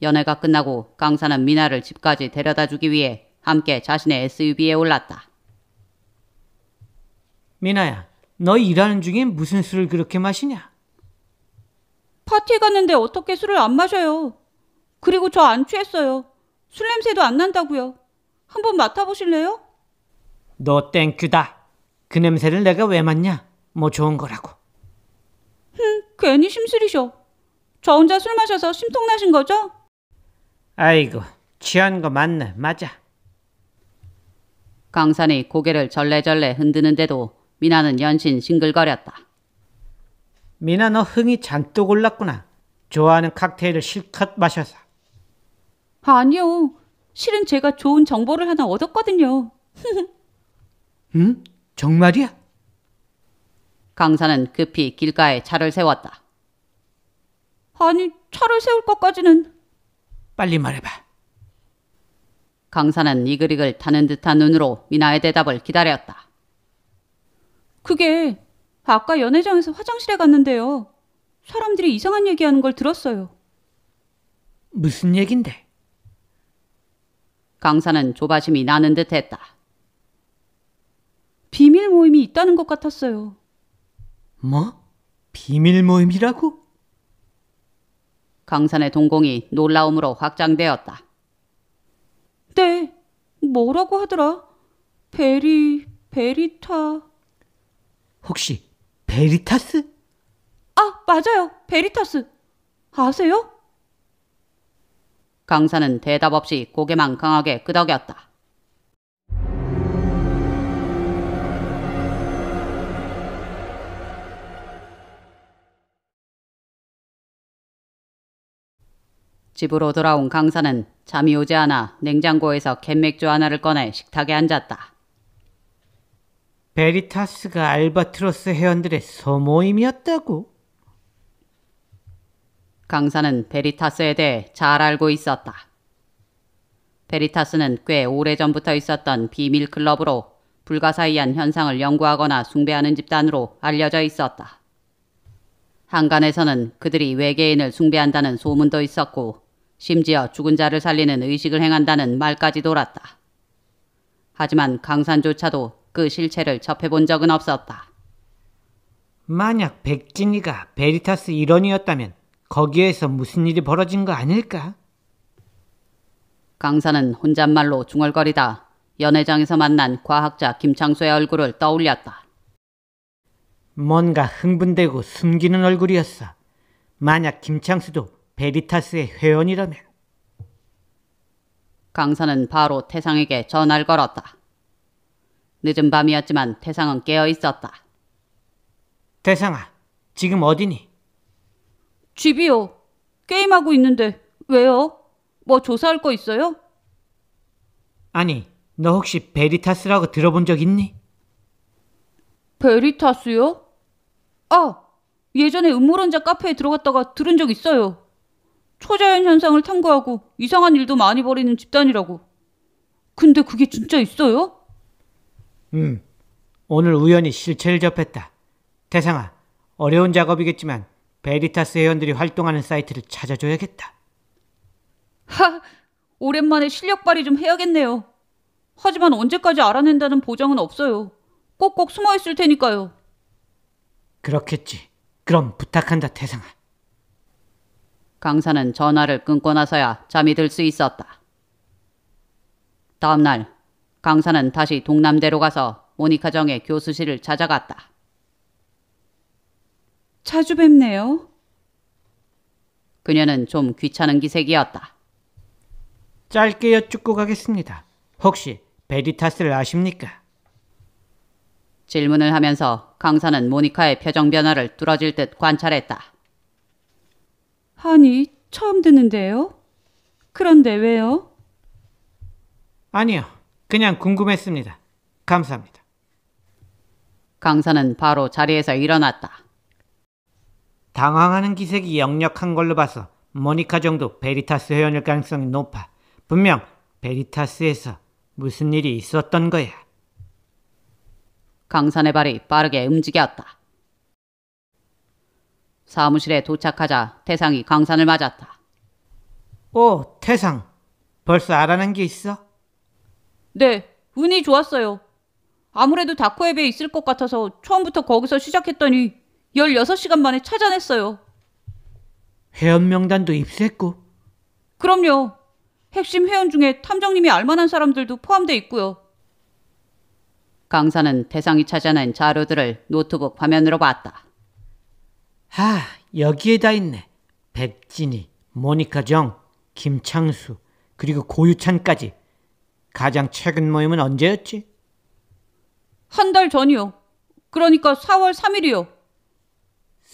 연애가 끝나고 강산은 미나를 집까지 데려다 주기 위해 함께 자신의 SUV에 올랐다. 미나야, 너 일하는 중에 무슨 술을 그렇게 마시냐? 파티 에 갔는데 어떻게 술을 안 마셔요. 그리고 저 안 취했어요. 술 냄새도 안 난다고요. 한번 맡아보실래요? 너 땡큐다. 그 냄새를 내가 왜 맡냐? 뭐 좋은 거라고. 흠, 괜히 심술이셔. 저 혼자 술 마셔서 심통나신 거죠? 아이고, 취한 거 맞네, 맞아. 강산이 고개를 절레절레 흔드는데도 미나는 연신 싱글거렸다. 미나 너 흥이 잔뜩 올랐구나. 좋아하는 칵테일을 실컷 마셔서. 아니요. 실은 제가 좋은 정보를 하나 얻었거든요. 응? 정말이야? 강사는 급히 길가에 차를 세웠다. 아니, 차를 세울 것까지는. 빨리 말해봐. 강사는 이글이글 타는 듯한 눈으로 미나의 대답을 기다렸다. 그게 아까 연회장에서 화장실에 갔는데요. 사람들이 이상한 얘기하는 걸 들었어요. 무슨 얘긴데? 강사는 조바심이 나는 듯했다. 비밀 모임이 있다는 것 같았어요. 뭐? 비밀 모임이라고? 강산의 동공이 놀라움으로 확장되었다. 네, 뭐라고 하더라? 베리, 베리타. 혹시 베리타스? 아, 맞아요. 베리타스. 아세요? 강사는 대답 없이 고개만 강하게 끄덕였다. 집으로 돌아온 강사는 잠이 오지 않아 냉장고에서 캔맥주 하나를 꺼내 식탁에 앉았다. 베리타스가 알바트로스 회원들의 소모임이었다고? 강사는 베리타스에 대해 잘 알고 있었다. 베리타스는 꽤 오래전부터 있었던 비밀 클럽으로 불가사의한 현상을 연구하거나 숭배하는 집단으로 알려져 있었다. 한간에서는 그들이 외계인을 숭배한다는 소문도 있었고 심지어 죽은 자를 살리는 의식을 행한다는 말까지 돌았다. 하지만 강산조차도 그 실체를 접해본 적은 없었다. 만약 백진이가 베리타스 일원이었다면 거기에서 무슨 일이 벌어진 거 아닐까? 강사는 혼잣말로 중얼거리다 연회장에서 만난 과학자 김창수의 얼굴을 떠올렸다. 뭔가 흥분되고 숨기는 얼굴이었어. 만약 김창수도 베리타스의 회원이라면. 강사는 바로 태상에게 전화를 걸었다. 늦은 밤이었지만 태상은 깨어 있었다. 태상아, 지금 어디니? 집이요. 게임하고 있는데 왜요? 뭐 조사할 거 있어요? 아니, 너 혹시 베리타스라고 들어본 적 있니? 베리타스요? 아, 예전에 음모론자 카페에 들어갔다가 들은 적 있어요. 초자연 현상을 탐구하고 이상한 일도 많이 벌이는 집단이라고. 근데 그게 진짜 있어요? 음, 오늘 우연히 실체를 접했다. 태상아, 어려운 작업이겠지만 베리타스 회원들이 활동하는 사이트를 찾아줘야겠다. 하, 오랜만에 실력 발휘 좀 해야겠네요. 하지만 언제까지 알아낸다는 보장은 없어요. 꼭꼭 숨어 있을 테니까요. 그렇겠지. 그럼 부탁한다, 태상아. 강사는 전화를 끊고 나서야 잠이 들 수 있었다. 다음날 강사는 다시 동남대로 가서 모니카정의 교수실을 찾아갔다. 자주 뵙네요. 그녀는 좀 귀찮은 기색이었다. 짧게 여쭙고 가겠습니다. 혹시 베리타스를 아십니까? 질문을 하면서 강사는 모니카의 표정 변화를 뚫어질 듯 관찰했다. 아니, 처음 듣는데요? 그런데 왜요? 아니요. 그냥 궁금했습니다. 감사합니다. 강사는 바로 자리에서 일어났다. 당황하는 기색이 역력한 걸로 봐서 모니카 정도 베리타스 회원일 가능성이 높아 분명 베리타스에서 무슨 일이 있었던 거야. 강산의 발이 빠르게 움직였다. 사무실에 도착하자 태상이 강산을 맞았다. 오, 태상. 벌써 알아낸 게 있어? 네, 운이 좋았어요. 아무래도 다크앱에 있을 것 같아서 처음부터 거기서 시작했더니 16시간 만에 찾아냈어요. 회원 명단도 입수했고. 그럼요. 핵심 회원 중에 탐정님이 알만한 사람들도 포함돼 있고요. 강사는 대상이 찾아낸 자료들을 노트북 화면으로 봤다. 하, 여기에 다 있네. 백진이, 모니카 정, 김창수, 그리고 고유찬까지 가장 최근 모임은 언제였지? 한 달 전이요. 그러니까 4월 3일이요.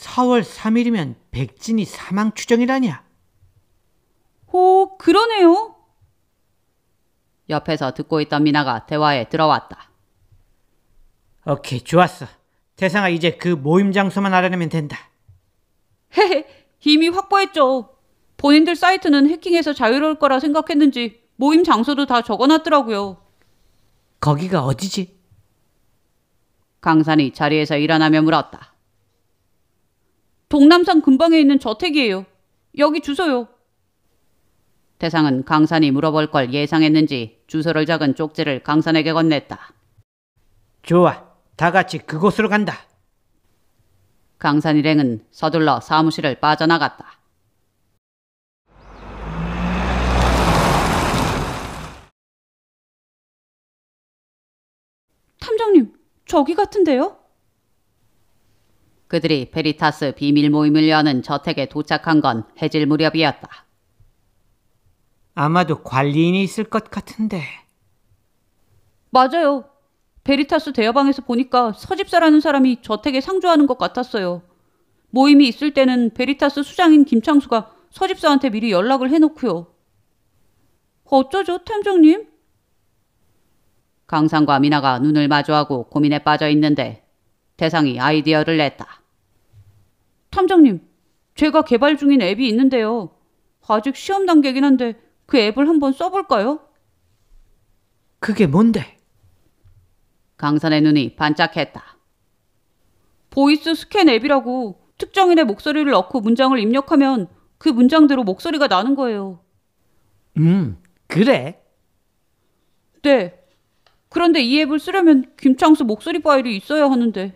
4월 3일이면 백진이 사망 추정이라냐? 오, 그러네요. 옆에서 듣고 있던 미나가 대화에 들어왔다. 오케이, 좋았어. 태상아, 이제 그 모임 장소만 알아내면 된다. 헤헤, 이미 확보했죠. 본인들 사이트는 해킹해서 자유로울 거라 생각했는지 모임 장소도 다 적어놨더라고요. 거기가 어디지? 강산이 자리에서 일어나며 물었다. 동남산 근방에 있는 저택이에요. 여기 주소요. 태상은 강산이 물어볼 걸 예상했는지 주소를 적은 쪽지를 강산에게 건넸다. 좋아. 다 같이 그곳으로 간다. 강산일행은 서둘러 사무실을 빠져나갔다. 탐정님, 저기 같은데요? 그들이 베리타스 비밀 모임을 여는 저택에 도착한 건 해질 무렵이었다. 아마도 관리인이 있을 것 같은데. 맞아요. 베리타스 대여방에서 보니까 서집사라는 사람이 저택에 상주하는 것 같았어요. 모임이 있을 때는 베리타스 수장인 김창수가 서집사한테 미리 연락을 해놓고요. 어쩌죠, 탐정님? 강상과 미나가 눈을 마주하고 고민에 빠져 있는데 대상이 아이디어를 냈다. 탐정님, 제가 개발 중인 앱이 있는데요. 아직 시험 단계긴 한데 그 앱을 한번 써볼까요? 그게 뭔데? 강산의 눈이 반짝했다. 보이스 스캔 앱이라고 특정인의 목소리를 넣고 문장을 입력하면 그 문장대로 목소리가 나는 거예요. 음, 그래? 네, 그런데 이 앱을 쓰려면 김창수 목소리 파일이 있어야 하는데.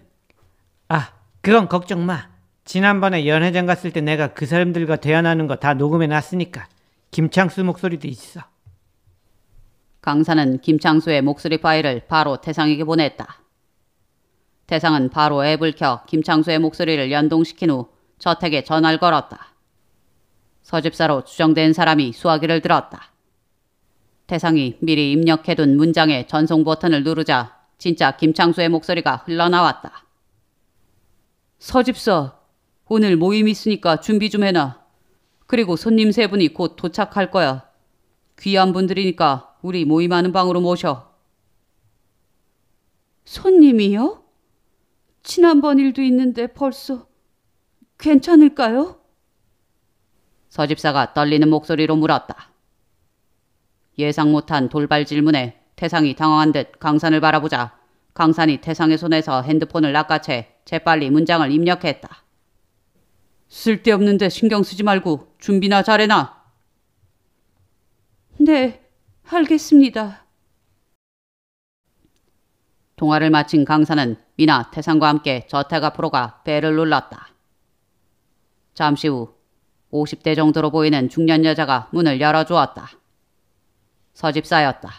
아, 그건 걱정 마. 지난번에 연회장 갔을 때 내가 그 사람들과 대화하는 거 다 녹음해 놨으니까 김창수 목소리도 있어. 강사는 김창수의 목소리 파일을 바로 태상에게 보냈다. 태상은 바로 앱을 켜 김창수의 목소리를 연동시킨 후 저택에 전화를 걸었다. 서집사로 추정된 사람이 수화기를 들었다. 태상이 미리 입력해둔 문장의 전송 버튼을 누르자 진짜 김창수의 목소리가 흘러나왔다. 서집사, 오늘 모임 있으니까 준비 좀 해놔. 그리고 손님 세 분이 곧 도착할 거야. 귀한 분들이니까 우리 모임하는 방으로 모셔. 손님이요? 지난번 일도 있는데 벌써 괜찮을까요? 서집사가 떨리는 목소리로 물었다. 예상 못한 돌발 질문에 태상이 당황한 듯 강산을 바라보자 강산이 태상의 손에서 핸드폰을 낚아채 재빨리 문장을 입력했다. 쓸데없는데 신경 쓰지 말고 준비나 잘해놔. 네, 알겠습니다. 통화를 마친 강사는 미나 태상과 함께 저택 앞으로 가 배를 눌렀다. 잠시 후 50대 정도로 보이는 중년 여자가 문을 열어주었다. 서집사였다.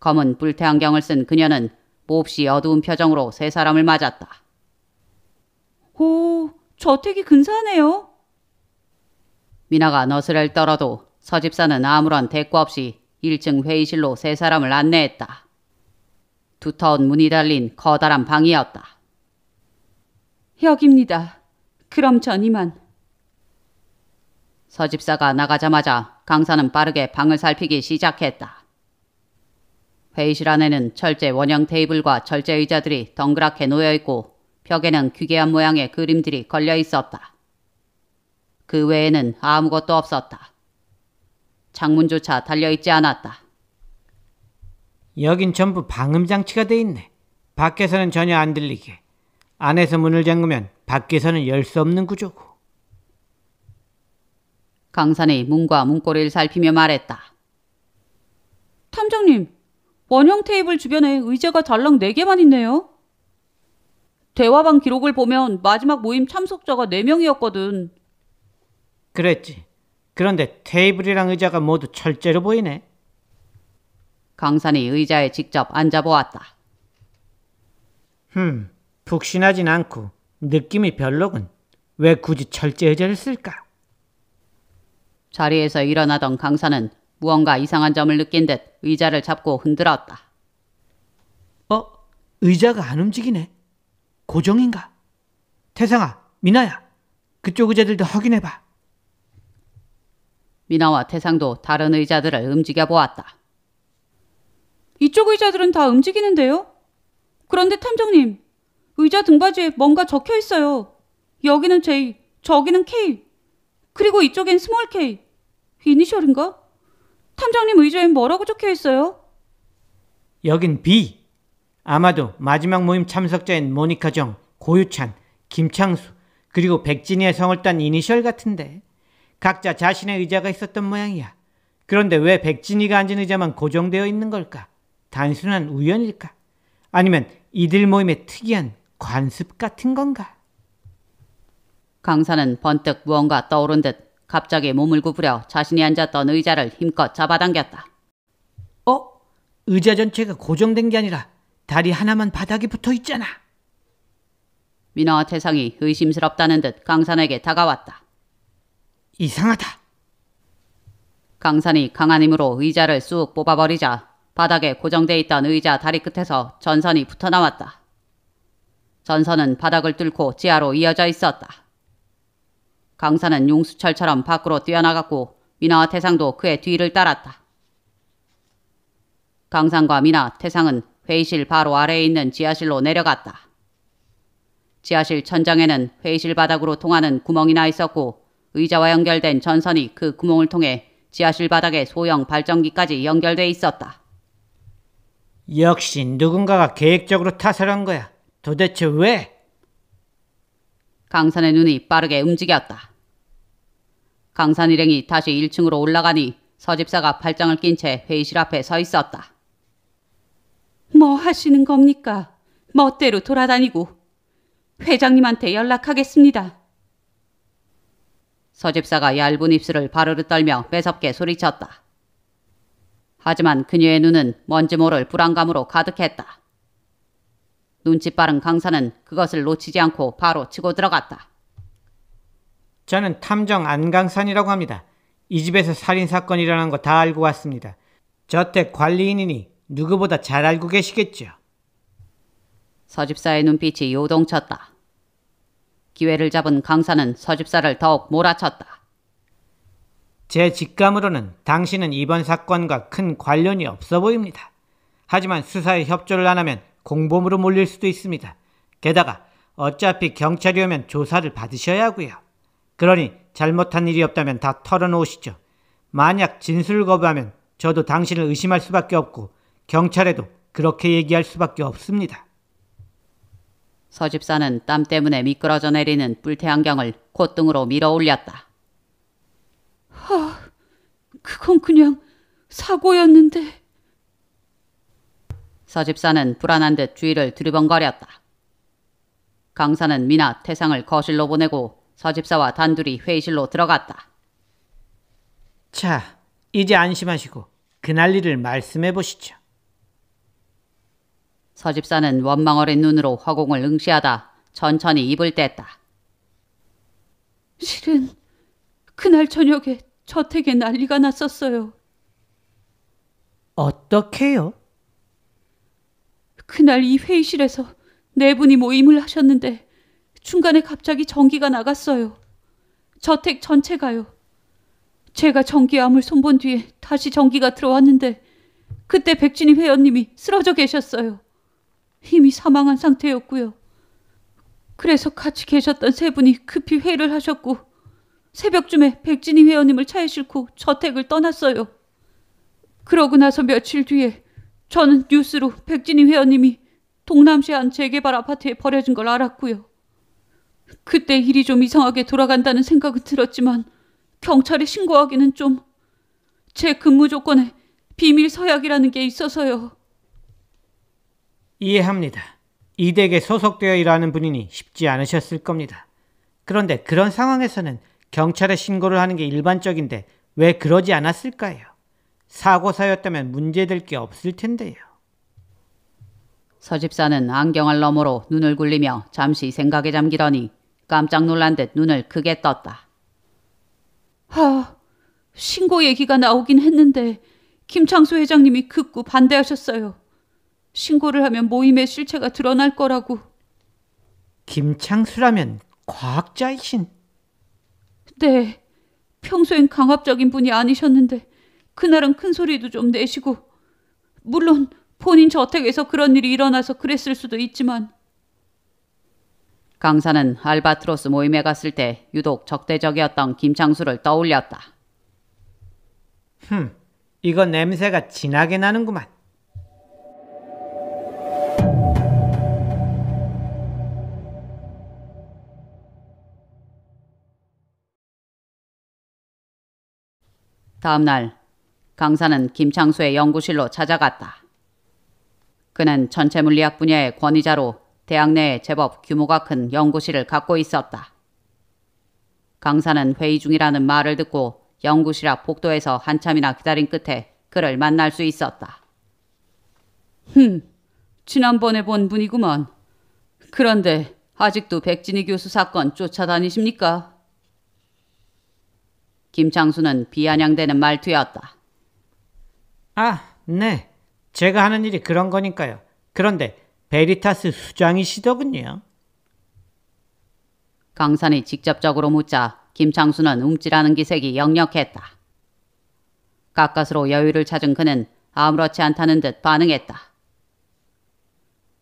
검은 불태안경을 쓴 그녀는 몹시 어두운 표정으로 세 사람을 맞았다. 오, 저택이 근사하네요. 미나가 너스를 떨어도 서집사는 아무런 대꾸 없이 1층 회의실로 세 사람을 안내했다. 두터운 문이 달린 커다란 방이었다. 여깁니다 그럼 전 이만. 서집사가 나가자마자 강사는 빠르게 방을 살피기 시작했다. 회의실 안에는 철제 원형 테이블과 철제 의자들이 덩그랗게 놓여 있고 벽에는 기괴한 모양의 그림들이 걸려 있었다. 그 외에는 아무것도 없었다. 창문조차 달려 있지 않았다. 여긴 전부 방음 장치가 돼 있네. 밖에서는 전혀 안 들리게. 안에서 문을 잠그면 밖에서는 열 수 없는 구조고. 강산의 문과 문고리를 살피며 말했다. 탐정님, 원형 테이블 주변에 의자가 달랑 4개만 있네요. 대화방 기록을 보면 마지막 모임 참석자가 4명이었거든. 그랬지. 그런데 테이블이랑 의자가 모두 철제로 보이네. 강산이 의자에 직접 앉아보았다. 흠, 푹신하진 않고 느낌이 별로군. 왜 굳이 철제 의자를 쓸까? 자리에서 일어나던 강사는 무언가 이상한 점을 느낀 듯 의자를 잡고 흔들었다. 어? 의자가 안 움직이네. 고정인가? 태상아, 미나야. 그쪽 의자들도 확인해봐. 미나와 태상도 다른 의자들을 움직여 보았다. 이쪽 의자들은 다 움직이는데요? 그런데 탐정님, 의자 등받이에 뭔가 적혀 있어요. 여기는 J, 저기는 K. 그리고 이쪽엔 스몰 K. 이니셜인가? 탐정님 의자엔 뭐라고 적혀 있어요? 여긴 B. 아마도 마지막 모임 참석자인 모니카 정, 고유찬, 김창수, 그리고 백진이의 성을 딴 이니셜 같은데. 각자 자신의 의자가 있었던 모양이야. 그런데 왜 백진이가 앉은 의자만 고정되어 있는 걸까? 단순한 우연일까? 아니면 이들 모임의 특이한 관습 같은 건가? 강사는 번뜩 무언가 떠오른 듯 갑자기 몸을 구부려 자신이 앉았던 의자를 힘껏 잡아당겼다. 어? 의자 전체가 고정된 게 아니라 다리 하나만 바닥에 붙어 있잖아. 민화와 태상이 의심스럽다는 듯 강산에게 다가왔다. 이상하다. 강산이 강한 힘으로 의자를 쑥 뽑아버리자 바닥에 고정돼 있던 의자 다리 끝에서 전선이 붙어나왔다. 전선은 바닥을 뚫고 지하로 이어져 있었다. 강사는 용수철처럼 밖으로 뛰어나갔고 미나와 태상도 그의 뒤를 따랐다. 강산과 미나, 태상은 회의실 바로 아래에 있는 지하실로 내려갔다. 지하실 천장에는 회의실 바닥으로 통하는 구멍이 나 있었고 의자와 연결된 전선이 그 구멍을 통해 지하실 바닥의 소형 발전기까지 연결돼 있었다. 역시 누군가가 계획적으로 타살한 거야. 도대체 왜? 강산의 눈이 빠르게 움직였다. 강산 일행이 다시 1층으로 올라가니 서집사가 팔짱을 낀 채 회의실 앞에 서 있었다. 뭐 하시는 겁니까? 멋대로 뭐 돌아다니고 회장님한테 연락하겠습니다. 서집사가 얇은 입술을 바르르 떨며 매섭게 소리쳤다. 하지만 그녀의 눈은 뭔지 모를 불안감으로 가득했다. 눈치 빠른 강사는 그것을 놓치지 않고 바로 치고 들어갔다. 저는 탐정 안강산이라고 합니다. 이 집에서 살인사건이 일어난 거 다 알고 왔습니다. 저택 관리인이니 누구보다 잘 알고 계시겠죠. 서집사의 눈빛이 요동쳤다. 기회를 잡은 강사는 서집사를 더욱 몰아쳤다. 제 직감으로는 당신은 이번 사건과 큰 관련이 없어 보입니다. 하지만 수사에 협조를 안 하면 공범으로 몰릴 수도 있습니다. 게다가 어차피 경찰이 오면 조사를 받으셔야 하고요. 그러니 잘못한 일이 없다면 다 털어놓으시죠. 만약 진술을 거부하면 저도 당신을 의심할 수밖에 없고 경찰에도 그렇게 얘기할 수밖에 없습니다. 서집사는 땀 때문에 미끄러져 내리는 뿔테 안경을 콧등으로 밀어 올렸다. 아, 그건 그냥 사고였는데. 서집사는 불안한 듯 주위를 두리번거렸다. 강사는 미나 태상을 거실로 보내고 서집사와 단둘이 회의실로 들어갔다. 자, 이제 안심하시고 그날 일을 말씀해 보시죠. 서집사는 원망어린 눈으로 허공을 응시하다 천천히 입을 뗐다. 실은 그날 저녁에 저택에 난리가 났었어요. 어떻게요? 그날 이 회의실에서 네 분이 모임을 하셨는데 중간에 갑자기 전기가 나갔어요. 저택 전체가요. 제가 전기암을 손본 뒤에 다시 전기가 들어왔는데 그때 백진희 회원님이 쓰러져 계셨어요. 이미 사망한 상태였고요. 그래서 같이 계셨던 세 분이 급히 회의를 하셨고 새벽쯤에 백진희 회원님을 차에 싣고 저택을 떠났어요. 그러고 나서 며칠 뒤에 저는 뉴스로 백진희 회원님이 동남시한 재개발 아파트에 버려진 걸 알았고요. 그때 일이 좀 이상하게 돌아간다는 생각은 들었지만 경찰에 신고하기는 좀 제 근무 조건에 비밀 서약이라는 게 있어서요. 이해합니다. 이댁에 소속되어 일하는 분이니 쉽지 않으셨을 겁니다. 그런데 그런 상황에서는 경찰에 신고를 하는 게 일반적인데 왜 그러지 않았을까요? 사고사였다면 문제될 게 없을 텐데요. 서집사는 안경을 너머로 눈을 굴리며 잠시 생각에 잠기더니 깜짝 놀란 듯 눈을 크게 떴다. 하, 신고 얘기가 나오긴 했는데 김창수 회장님이 극구 반대하셨어요. 신고를 하면 모임의 실체가 드러날 거라고. 김창수라면 과학자이신? 네. 평소엔 강압적인 분이 아니셨는데 그날은 큰 소리도 좀 내시고 물론 본인 저택에서 그런 일이 일어나서 그랬을 수도 있지만 강사는 알바트로스 모임에 갔을 때 유독 적대적이었던 김창수를 떠올렸다. 흠, 이건 냄새가 진하게 나는구만. 다음 날 강사는 김창수의 연구실로 찾아갔다. 그는 전체 물리학 분야의 권위자로 대학 내에 제법 규모가 큰 연구실을 갖고 있었다. 강사는 회의 중이라는 말을 듣고 연구실 앞 복도에서 한참이나 기다린 끝에 그를 만날 수 있었다. 흠, 지난번에 본 분이구먼. 그런데 아직도 백진희 교수 사건 쫓아다니십니까? 김창수는 비아냥대는 말투였다. 아, 네. 제가 하는 일이 그런 거니까요. 그런데 베리타스 수장이시더군요. 강산이 직접적으로 묻자 김창수는 움찔하는 기색이 역력했다. 가까스로 여유를 찾은 그는 아무렇지 않다는 듯 반응했다.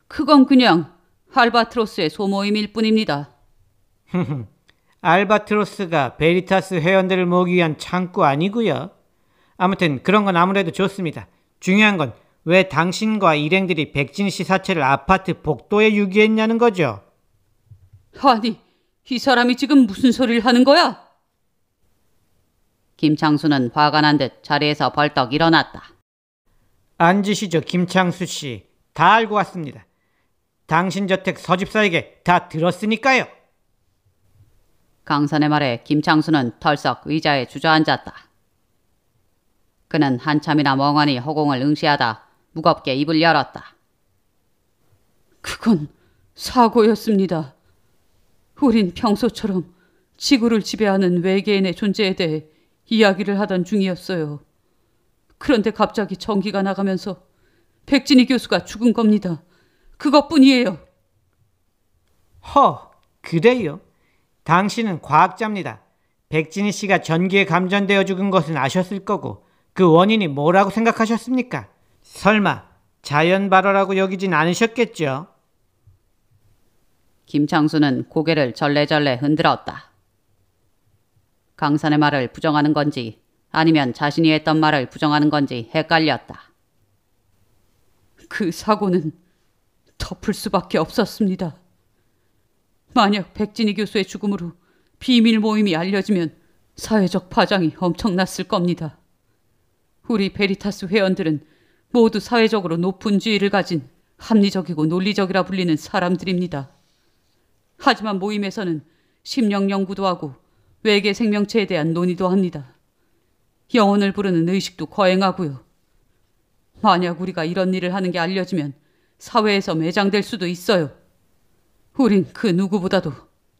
그건 그냥 알바트로스의 소모임일 뿐입니다. 알바트로스가 베리타스 회원들을 모기 위한 창구 아니고요. 아무튼 그런 건 아무래도 좋습니다. 중요한 건왜 당신과 일행들이 백진 씨 사체를 아파트 복도에 유기했냐는 거죠. 아니, 이 사람이 지금 무슨 소리를 하는 거야? 김창수는 화가 난 듯 자리에서 벌떡 일어났다. 앉으시죠, 김창수 씨. 다 알고 왔습니다. 당신 저택 서집사에게 다 들었으니까요. 강산의 말에 김창수는 털썩 의자에 주저앉았다. 그는 한참이나 멍하니 허공을 응시하다 무겁게 입을 열었다. 그건 사고였습니다. 우린 평소처럼 지구를 지배하는 외계인의 존재에 대해 이야기를 하던 중이었어요. 그런데 갑자기 전기가 나가면서 백진희 교수가 죽은 겁니다. 그것뿐이에요. 허, 그래요? 당신은 과학자입니다. 백진희 씨가 전기에 감전되어 죽은 것은 아셨을 거고 그 원인이 뭐라고 생각하셨습니까? 설마 자연 발화라고 여기진 않으셨겠죠? 김창수는 고개를 절레절레 흔들었다. 강산의 말을 부정하는 건지 아니면 자신이 했던 말을 부정하는 건지 헷갈렸다. 그 사고는 덮을 수밖에 없었습니다. 만약 백진희 교수의 죽음으로 비밀 모임이 알려지면 사회적 파장이 엄청났을 겁니다. 우리 베리타스 회원들은 모두 사회적으로 높은 지위를 가진 합리적이고 논리적이라 불리는 사람들입니다. 하지만 모임에서는 심령 연구도 하고 외계 생명체에 대한 논의도 합니다. 영혼을 부르는 의식도 거행하고요. 만약 우리가 이런 일을 하는 게 알려지면 사회에서 매장될 수도 있어요. 우린 그 누구보다도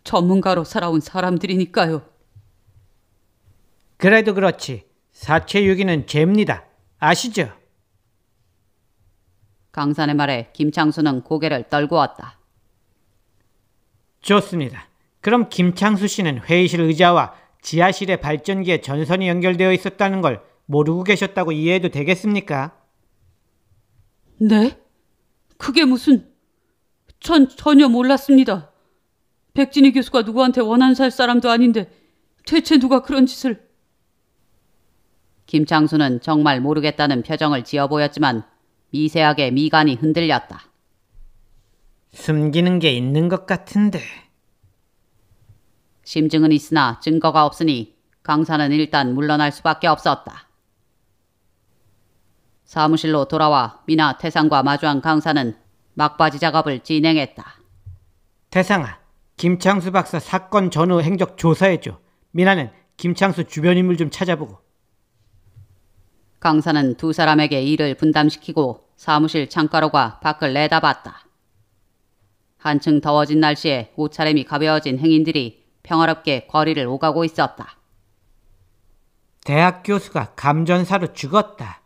전문가로 살아온 사람들이니까요. 그래도 그렇지. 사체 유기는 죄입니다. 아시죠? 강산의 말에 김창수는 고개를 떨구었다. 좋습니다. 그럼 김창수 씨는 회의실 의자와 지하실의 발전기에 전선이 연결되어 있었다는 걸 모르고 계셨다고 이해해도 되겠습니까? 네? 그게 무슨... 전 전혀 몰랐습니다. 백진희 교수가 누구한테 원한 살 사람도 아닌데 대체 누가 그런 짓을... 김창수는 정말 모르겠다는 표정을 지어 보였지만 미세하게 미간이 흔들렸다. 숨기는 게 있는 것 같은데. 심증은 있으나 증거가 없으니 강사는 일단 물러날 수밖에 없었다. 사무실로 돌아와 미나 태상과 마주한 강사는 막바지 작업을 진행했다. 태상아, 김창수 박사 사건 전후 행적 조사해줘. 미나는 김창수 주변 인물 좀 찾아보고 강사는 두 사람에게 일을 분담시키고 사무실 창가로가 밖을 내다봤다. 한층 더워진 날씨에 옷차림이 가벼워진 행인들이 평화롭게 거리를 오가고 있었다. 대학 교수가 감전사로 죽었다.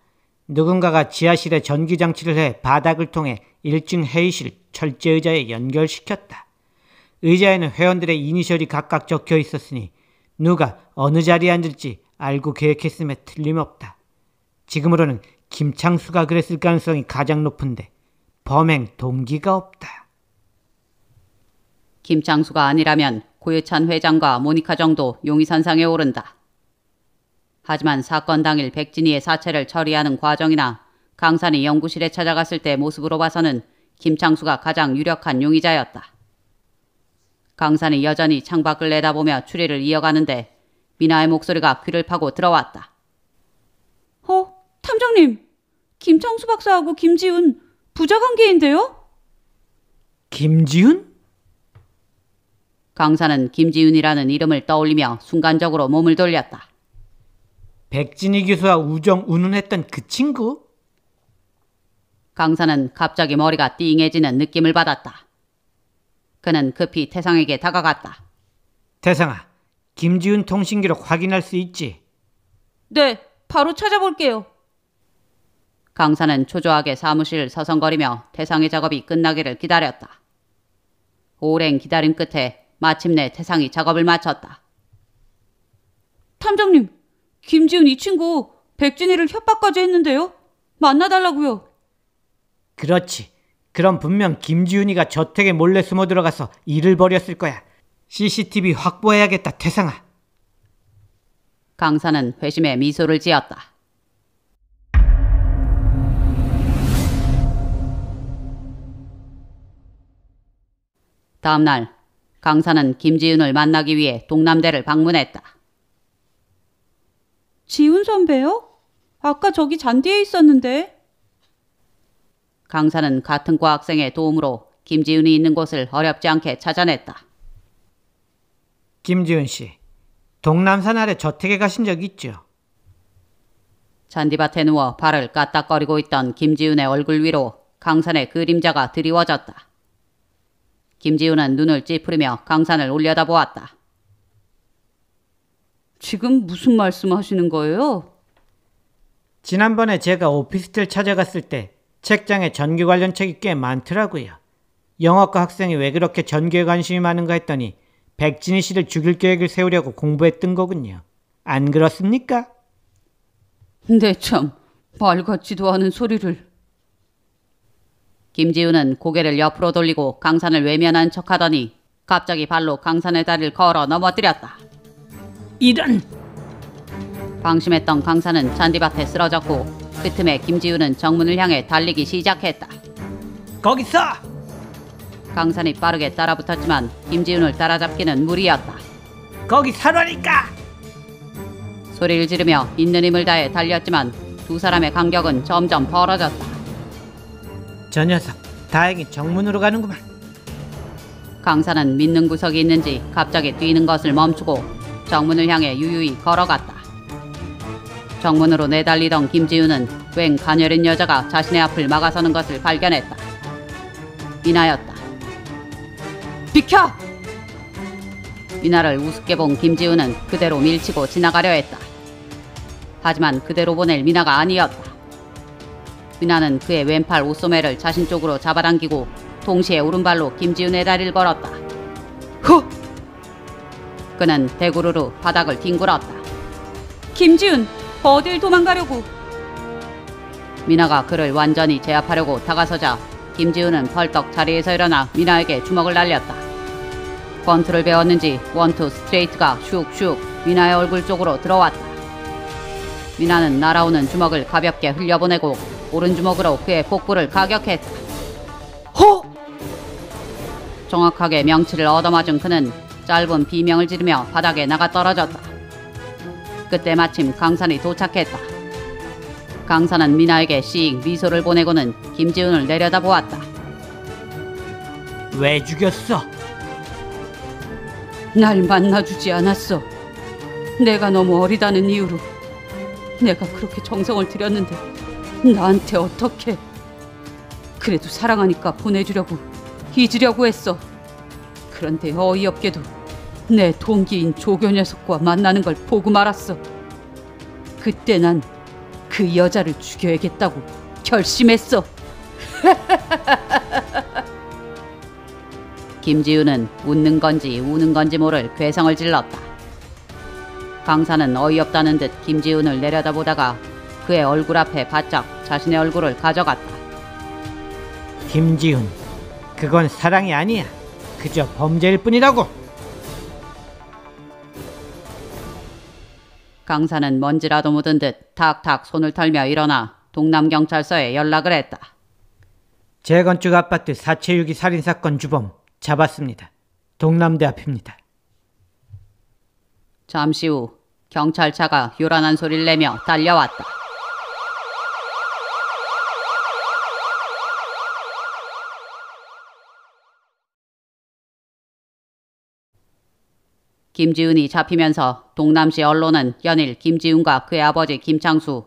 누군가가 지하실에 전기장치를 해 바닥을 통해 1층 회의실 철제 의자에 연결시켰다. 의자에는 회원들의 이니셜이 각각 적혀 있었으니 누가 어느 자리에 앉을지 알고 계획했음에 틀림없다. 지금으로는 김창수가 그랬을 가능성이 가장 높은데 범행 동기가 없다. 김창수가 아니라면 고유찬 회장과 모니카 정도 용의선상에 오른다. 하지만 사건 당일 백진희의 사체를 처리하는 과정이나 강산이 연구실에 찾아갔을 때 모습으로 봐서는 김창수가 가장 유력한 용의자였다. 강산이 여전히 창밖을 내다보며 추리를 이어가는데 미나의 목소리가 귀를 파고 들어왔다. 어, 탐정님. 김창수 박사하고 김지훈 부자 관계인데요? 김지훈? 강사는 김지윤이라는 이름을 떠올리며 순간적으로 몸을 돌렸다. 백진희 교수와 우정 운운했던 그 친구? 강사는 갑자기 머리가 띵해지는 느낌을 받았다. 그는 급히 태상에게 다가갔다. 태상아, 김지윤 통신 기록 확인할 수 있지? 네, 바로 찾아볼게요. 강사는 초조하게 사무실 을 서성거리며 태상의 작업이 끝나기를 기다렸다. 오랜 기다림 끝에 마침내 태상이 작업을 마쳤다. 탐정님, 김지훈 이 친구 백진이를 협박까지 했는데요? 만나달라고요. 그렇지. 그럼 분명 김지훈이가 저택에 몰래 숨어 들어가서 일을 벌였을 거야. CCTV 확보해야겠다, 태상아. 강사는 회심의 미소를 지었다. 다음 날 강사는 김지윤을 만나기 위해 동남대를 방문했다. 지윤 선배요? 아까 저기 잔디에 있었는데. 강사는 같은 과학생의 도움으로 김지윤이 있는 곳을 어렵지 않게 찾아냈다. 김지윤 씨, 동남산 아래 저택에 가신 적 있죠? 잔디밭에 누워 발을 까딱거리고 있던 김지훈의 얼굴 위로 강산의 그림자가 드리워졌다. 김지훈은 눈을 찌푸리며 강산을 올려다보았다. 지금 무슨 말씀 하시는 거예요? 지난번에 제가 오피스텔 찾아갔을 때 책장에 전기 관련 책이 꽤 많더라고요. 영어과 학생이 왜 그렇게 전기에 관심이 많은가 했더니 백진희 씨를 죽일 계획을 세우려고 공부했던 거군요. 안 그렇습니까? 네, 참. 말 같지도 않은 소리를. 김지우는 고개를 옆으로 돌리고 강산을 외면한 척 하더니 갑자기 발로 강산의 다리를 걸어 넘어뜨렸다. 이런! 방심했던 강산은 잔디밭에 쓰러졌고 그 틈에 김지우는 정문을 향해 달리기 시작했다. 거기서! 강산이 빠르게 따라붙었지만 김지훈을 따라잡기는 무리였다. 거기 산화니까! 소리를 지르며 있는 힘을 다해 달렸지만 두 사람의 간격은 점점 벌어졌다. 저 녀석 다행히 정문으로 가는구만. 강산은 믿는 구석이 있는지 갑자기 뛰는 것을 멈추고 정문을 향해 유유히 걸어갔다. 정문으로 내달리던 김지우는 웬 가녀린 여자가 자신의 앞을 막아서는 것을 발견했다. 이나였다. 비켜! 이 나를 우습게 본 김지우는 그대로 밀치고 지나가려 했다. 하지만 그대로 보낼 미나가 아니었다. 미나는 그의 왼팔 옷소매를 자신 쪽으로 잡아당기고 동시에 오른발로 김지훈의 다리를 걸었다. 후! 그는 대구르르 바닥을 뒹굴었다. 김지훈, 어딜 도망가려고? 미나가 그를 완전히 제압하려고 다가서자 김지훈은 벌떡 자리에서 일어나 미나에게 주먹을 날렸다. 권투를 배웠는지 원투 스트레이트가 슉슉 미나의 얼굴 쪽으로 들어왔다. 미나는 날아오는 주먹을 가볍게 흘려보내고 오른 주먹으로 그의 복부를 가격했다. 허! 정확하게 명치를 얻어맞은 그는 짧은 비명을 지르며 바닥에 나가 떨어졌다. 그때 마침 강산이 도착했다. 강사는 미나에게 씩 미소를 보내고는 김지훈을 내려다보았다. 왜 죽였어? 날 만나주지 않았어. 내가 너무 어리다는 이유로 내가 그렇게 정성을 들였는데 나한테 어떻게 그래도 사랑하니까 보내주려고 잊으려고 했어. 그런데 어이없게도 내 동기인 조교 녀석과 만나는 걸 보고 말았어. 그때 난그 여자를 죽여야겠다고 결심했어. 김지우는 웃는 건지 우는 건지 모를 괴성을 질렀다. 강사는 어이없다는 듯 김지훈을 내려다보다가 그의 얼굴 앞에 바짝 자신의 얼굴을 가져갔다. 김지훈, 그건 사랑이 아니야. 그저 범죄일 뿐이라고. 강사는 먼지라도 묻은 듯 탁탁 손을 털며 일어나 동남경찰서에 연락을 했다. 재건축 아파트 476기 살인사건 주범 잡았습니다. 동남대 앞입니다. 잠시 후 경찰차가 요란한 소리를 내며 달려왔다. 김지은이 잡히면서 동남시 언론은 연일 김지훈과 그의 아버지 김창수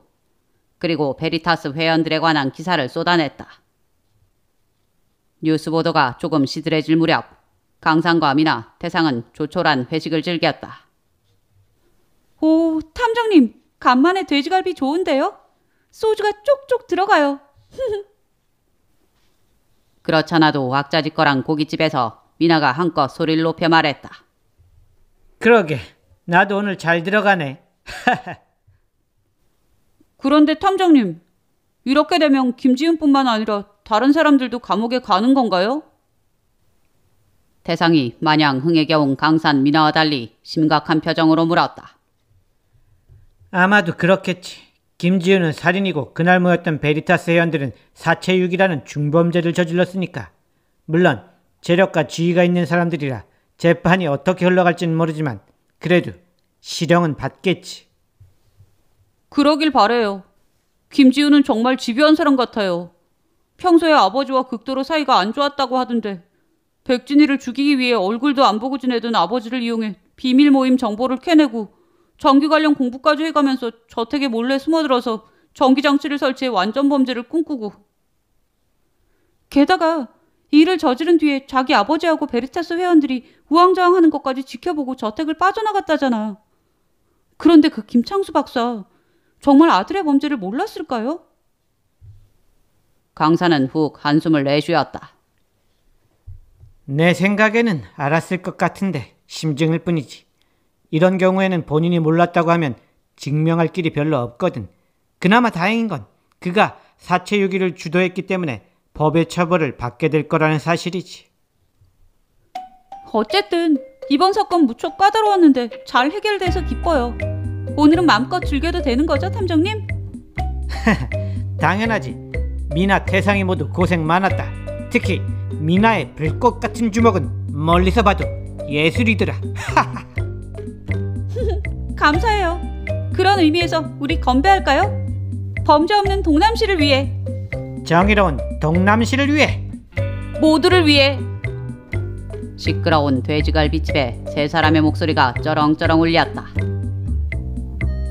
그리고 베리타스 회원들에 관한 기사를 쏟아냈다. 뉴스 보도가 조금 시들해질 무렵 강상과 미나 태상은 조촐한 회식을 즐겼다. 오, 탐정님, 간만에 돼지갈비 좋은데요? 소주가 쪽쪽 들어가요. 그렇잖아도 왁자지껄한 고깃집에서 미나가 한껏 소리를 높여 말했다. 그러게. 나도 오늘 잘 들어가네. 그런데 탐정님, 이렇게 되면 김지윤뿐만 아니라 다른 사람들도 감옥에 가는 건가요? 대상이 마냥 흥에 겨운 강산 미나와 달리 심각한 표정으로 물었다. 아마도 그렇겠지. 김지윤은 살인이고 그날 모였던 베리타스 회원들은 사체육이라는 중범죄를 저질렀으니까. 물론 재력과 지위가 있는 사람들이라 재판이 어떻게 흘러갈지는 모르지만 그래도 실형은 받겠지. 그러길 바래요. 김지우는 정말 집요한 사람 같아요. 평소에 아버지와 극도로 사이가 안 좋았다고 하던데 백진이를 죽이기 위해 얼굴도 안 보고 지내던 아버지를 이용해 비밀 모임 정보를 캐내고 전기 관련 공부까지 해가면서 저택에 몰래 숨어들어서 전기 장치를 설치해 완전 범죄를 꿈꾸고 게다가 일을 저지른 뒤에 자기 아버지하고 베르타스 회원들이 우왕좌왕하는 것까지 지켜보고 저택을 빠져나갔다잖아. 그런데 그 김창수 박사 정말 아들의 범죄를 몰랐을까요? 강사는 훅 한숨을 내쉬었다. 내 생각에는 알았을 것 같은데 심증일 뿐이지. 이런 경우에는 본인이 몰랐다고 하면 증명할 길이 별로 없거든. 그나마 다행인 건 그가 사체유기를 주도했기 때문에 법의 처벌을 받게 될 거라는 사실이지. 어쨌든 이번 사건 무척 까다로웠는데 잘 해결돼서 기뻐요. 오늘은 마음껏 즐겨도 되는 거죠, 탐정님? 당연하지. 미나 태상이 모두 고생 많았다. 특히 미나의 불꽃 같은 주먹은 멀리서 봐도 예술이더라. 감사해요. 그런 의미에서 우리 건배할까요? 범죄 없는 동남시를 위해 정의로운 동남시를 위해 모두를 위해 시끄러운 돼지갈비집에 세 사람의 목소리가 쩌렁쩌렁 울렸다.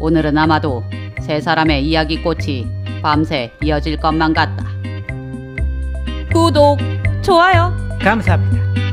오늘은 아마도 세 사람의 이야기꽃이 밤새 이어질 것만 같다. 구독, 좋아요. 감사합니다.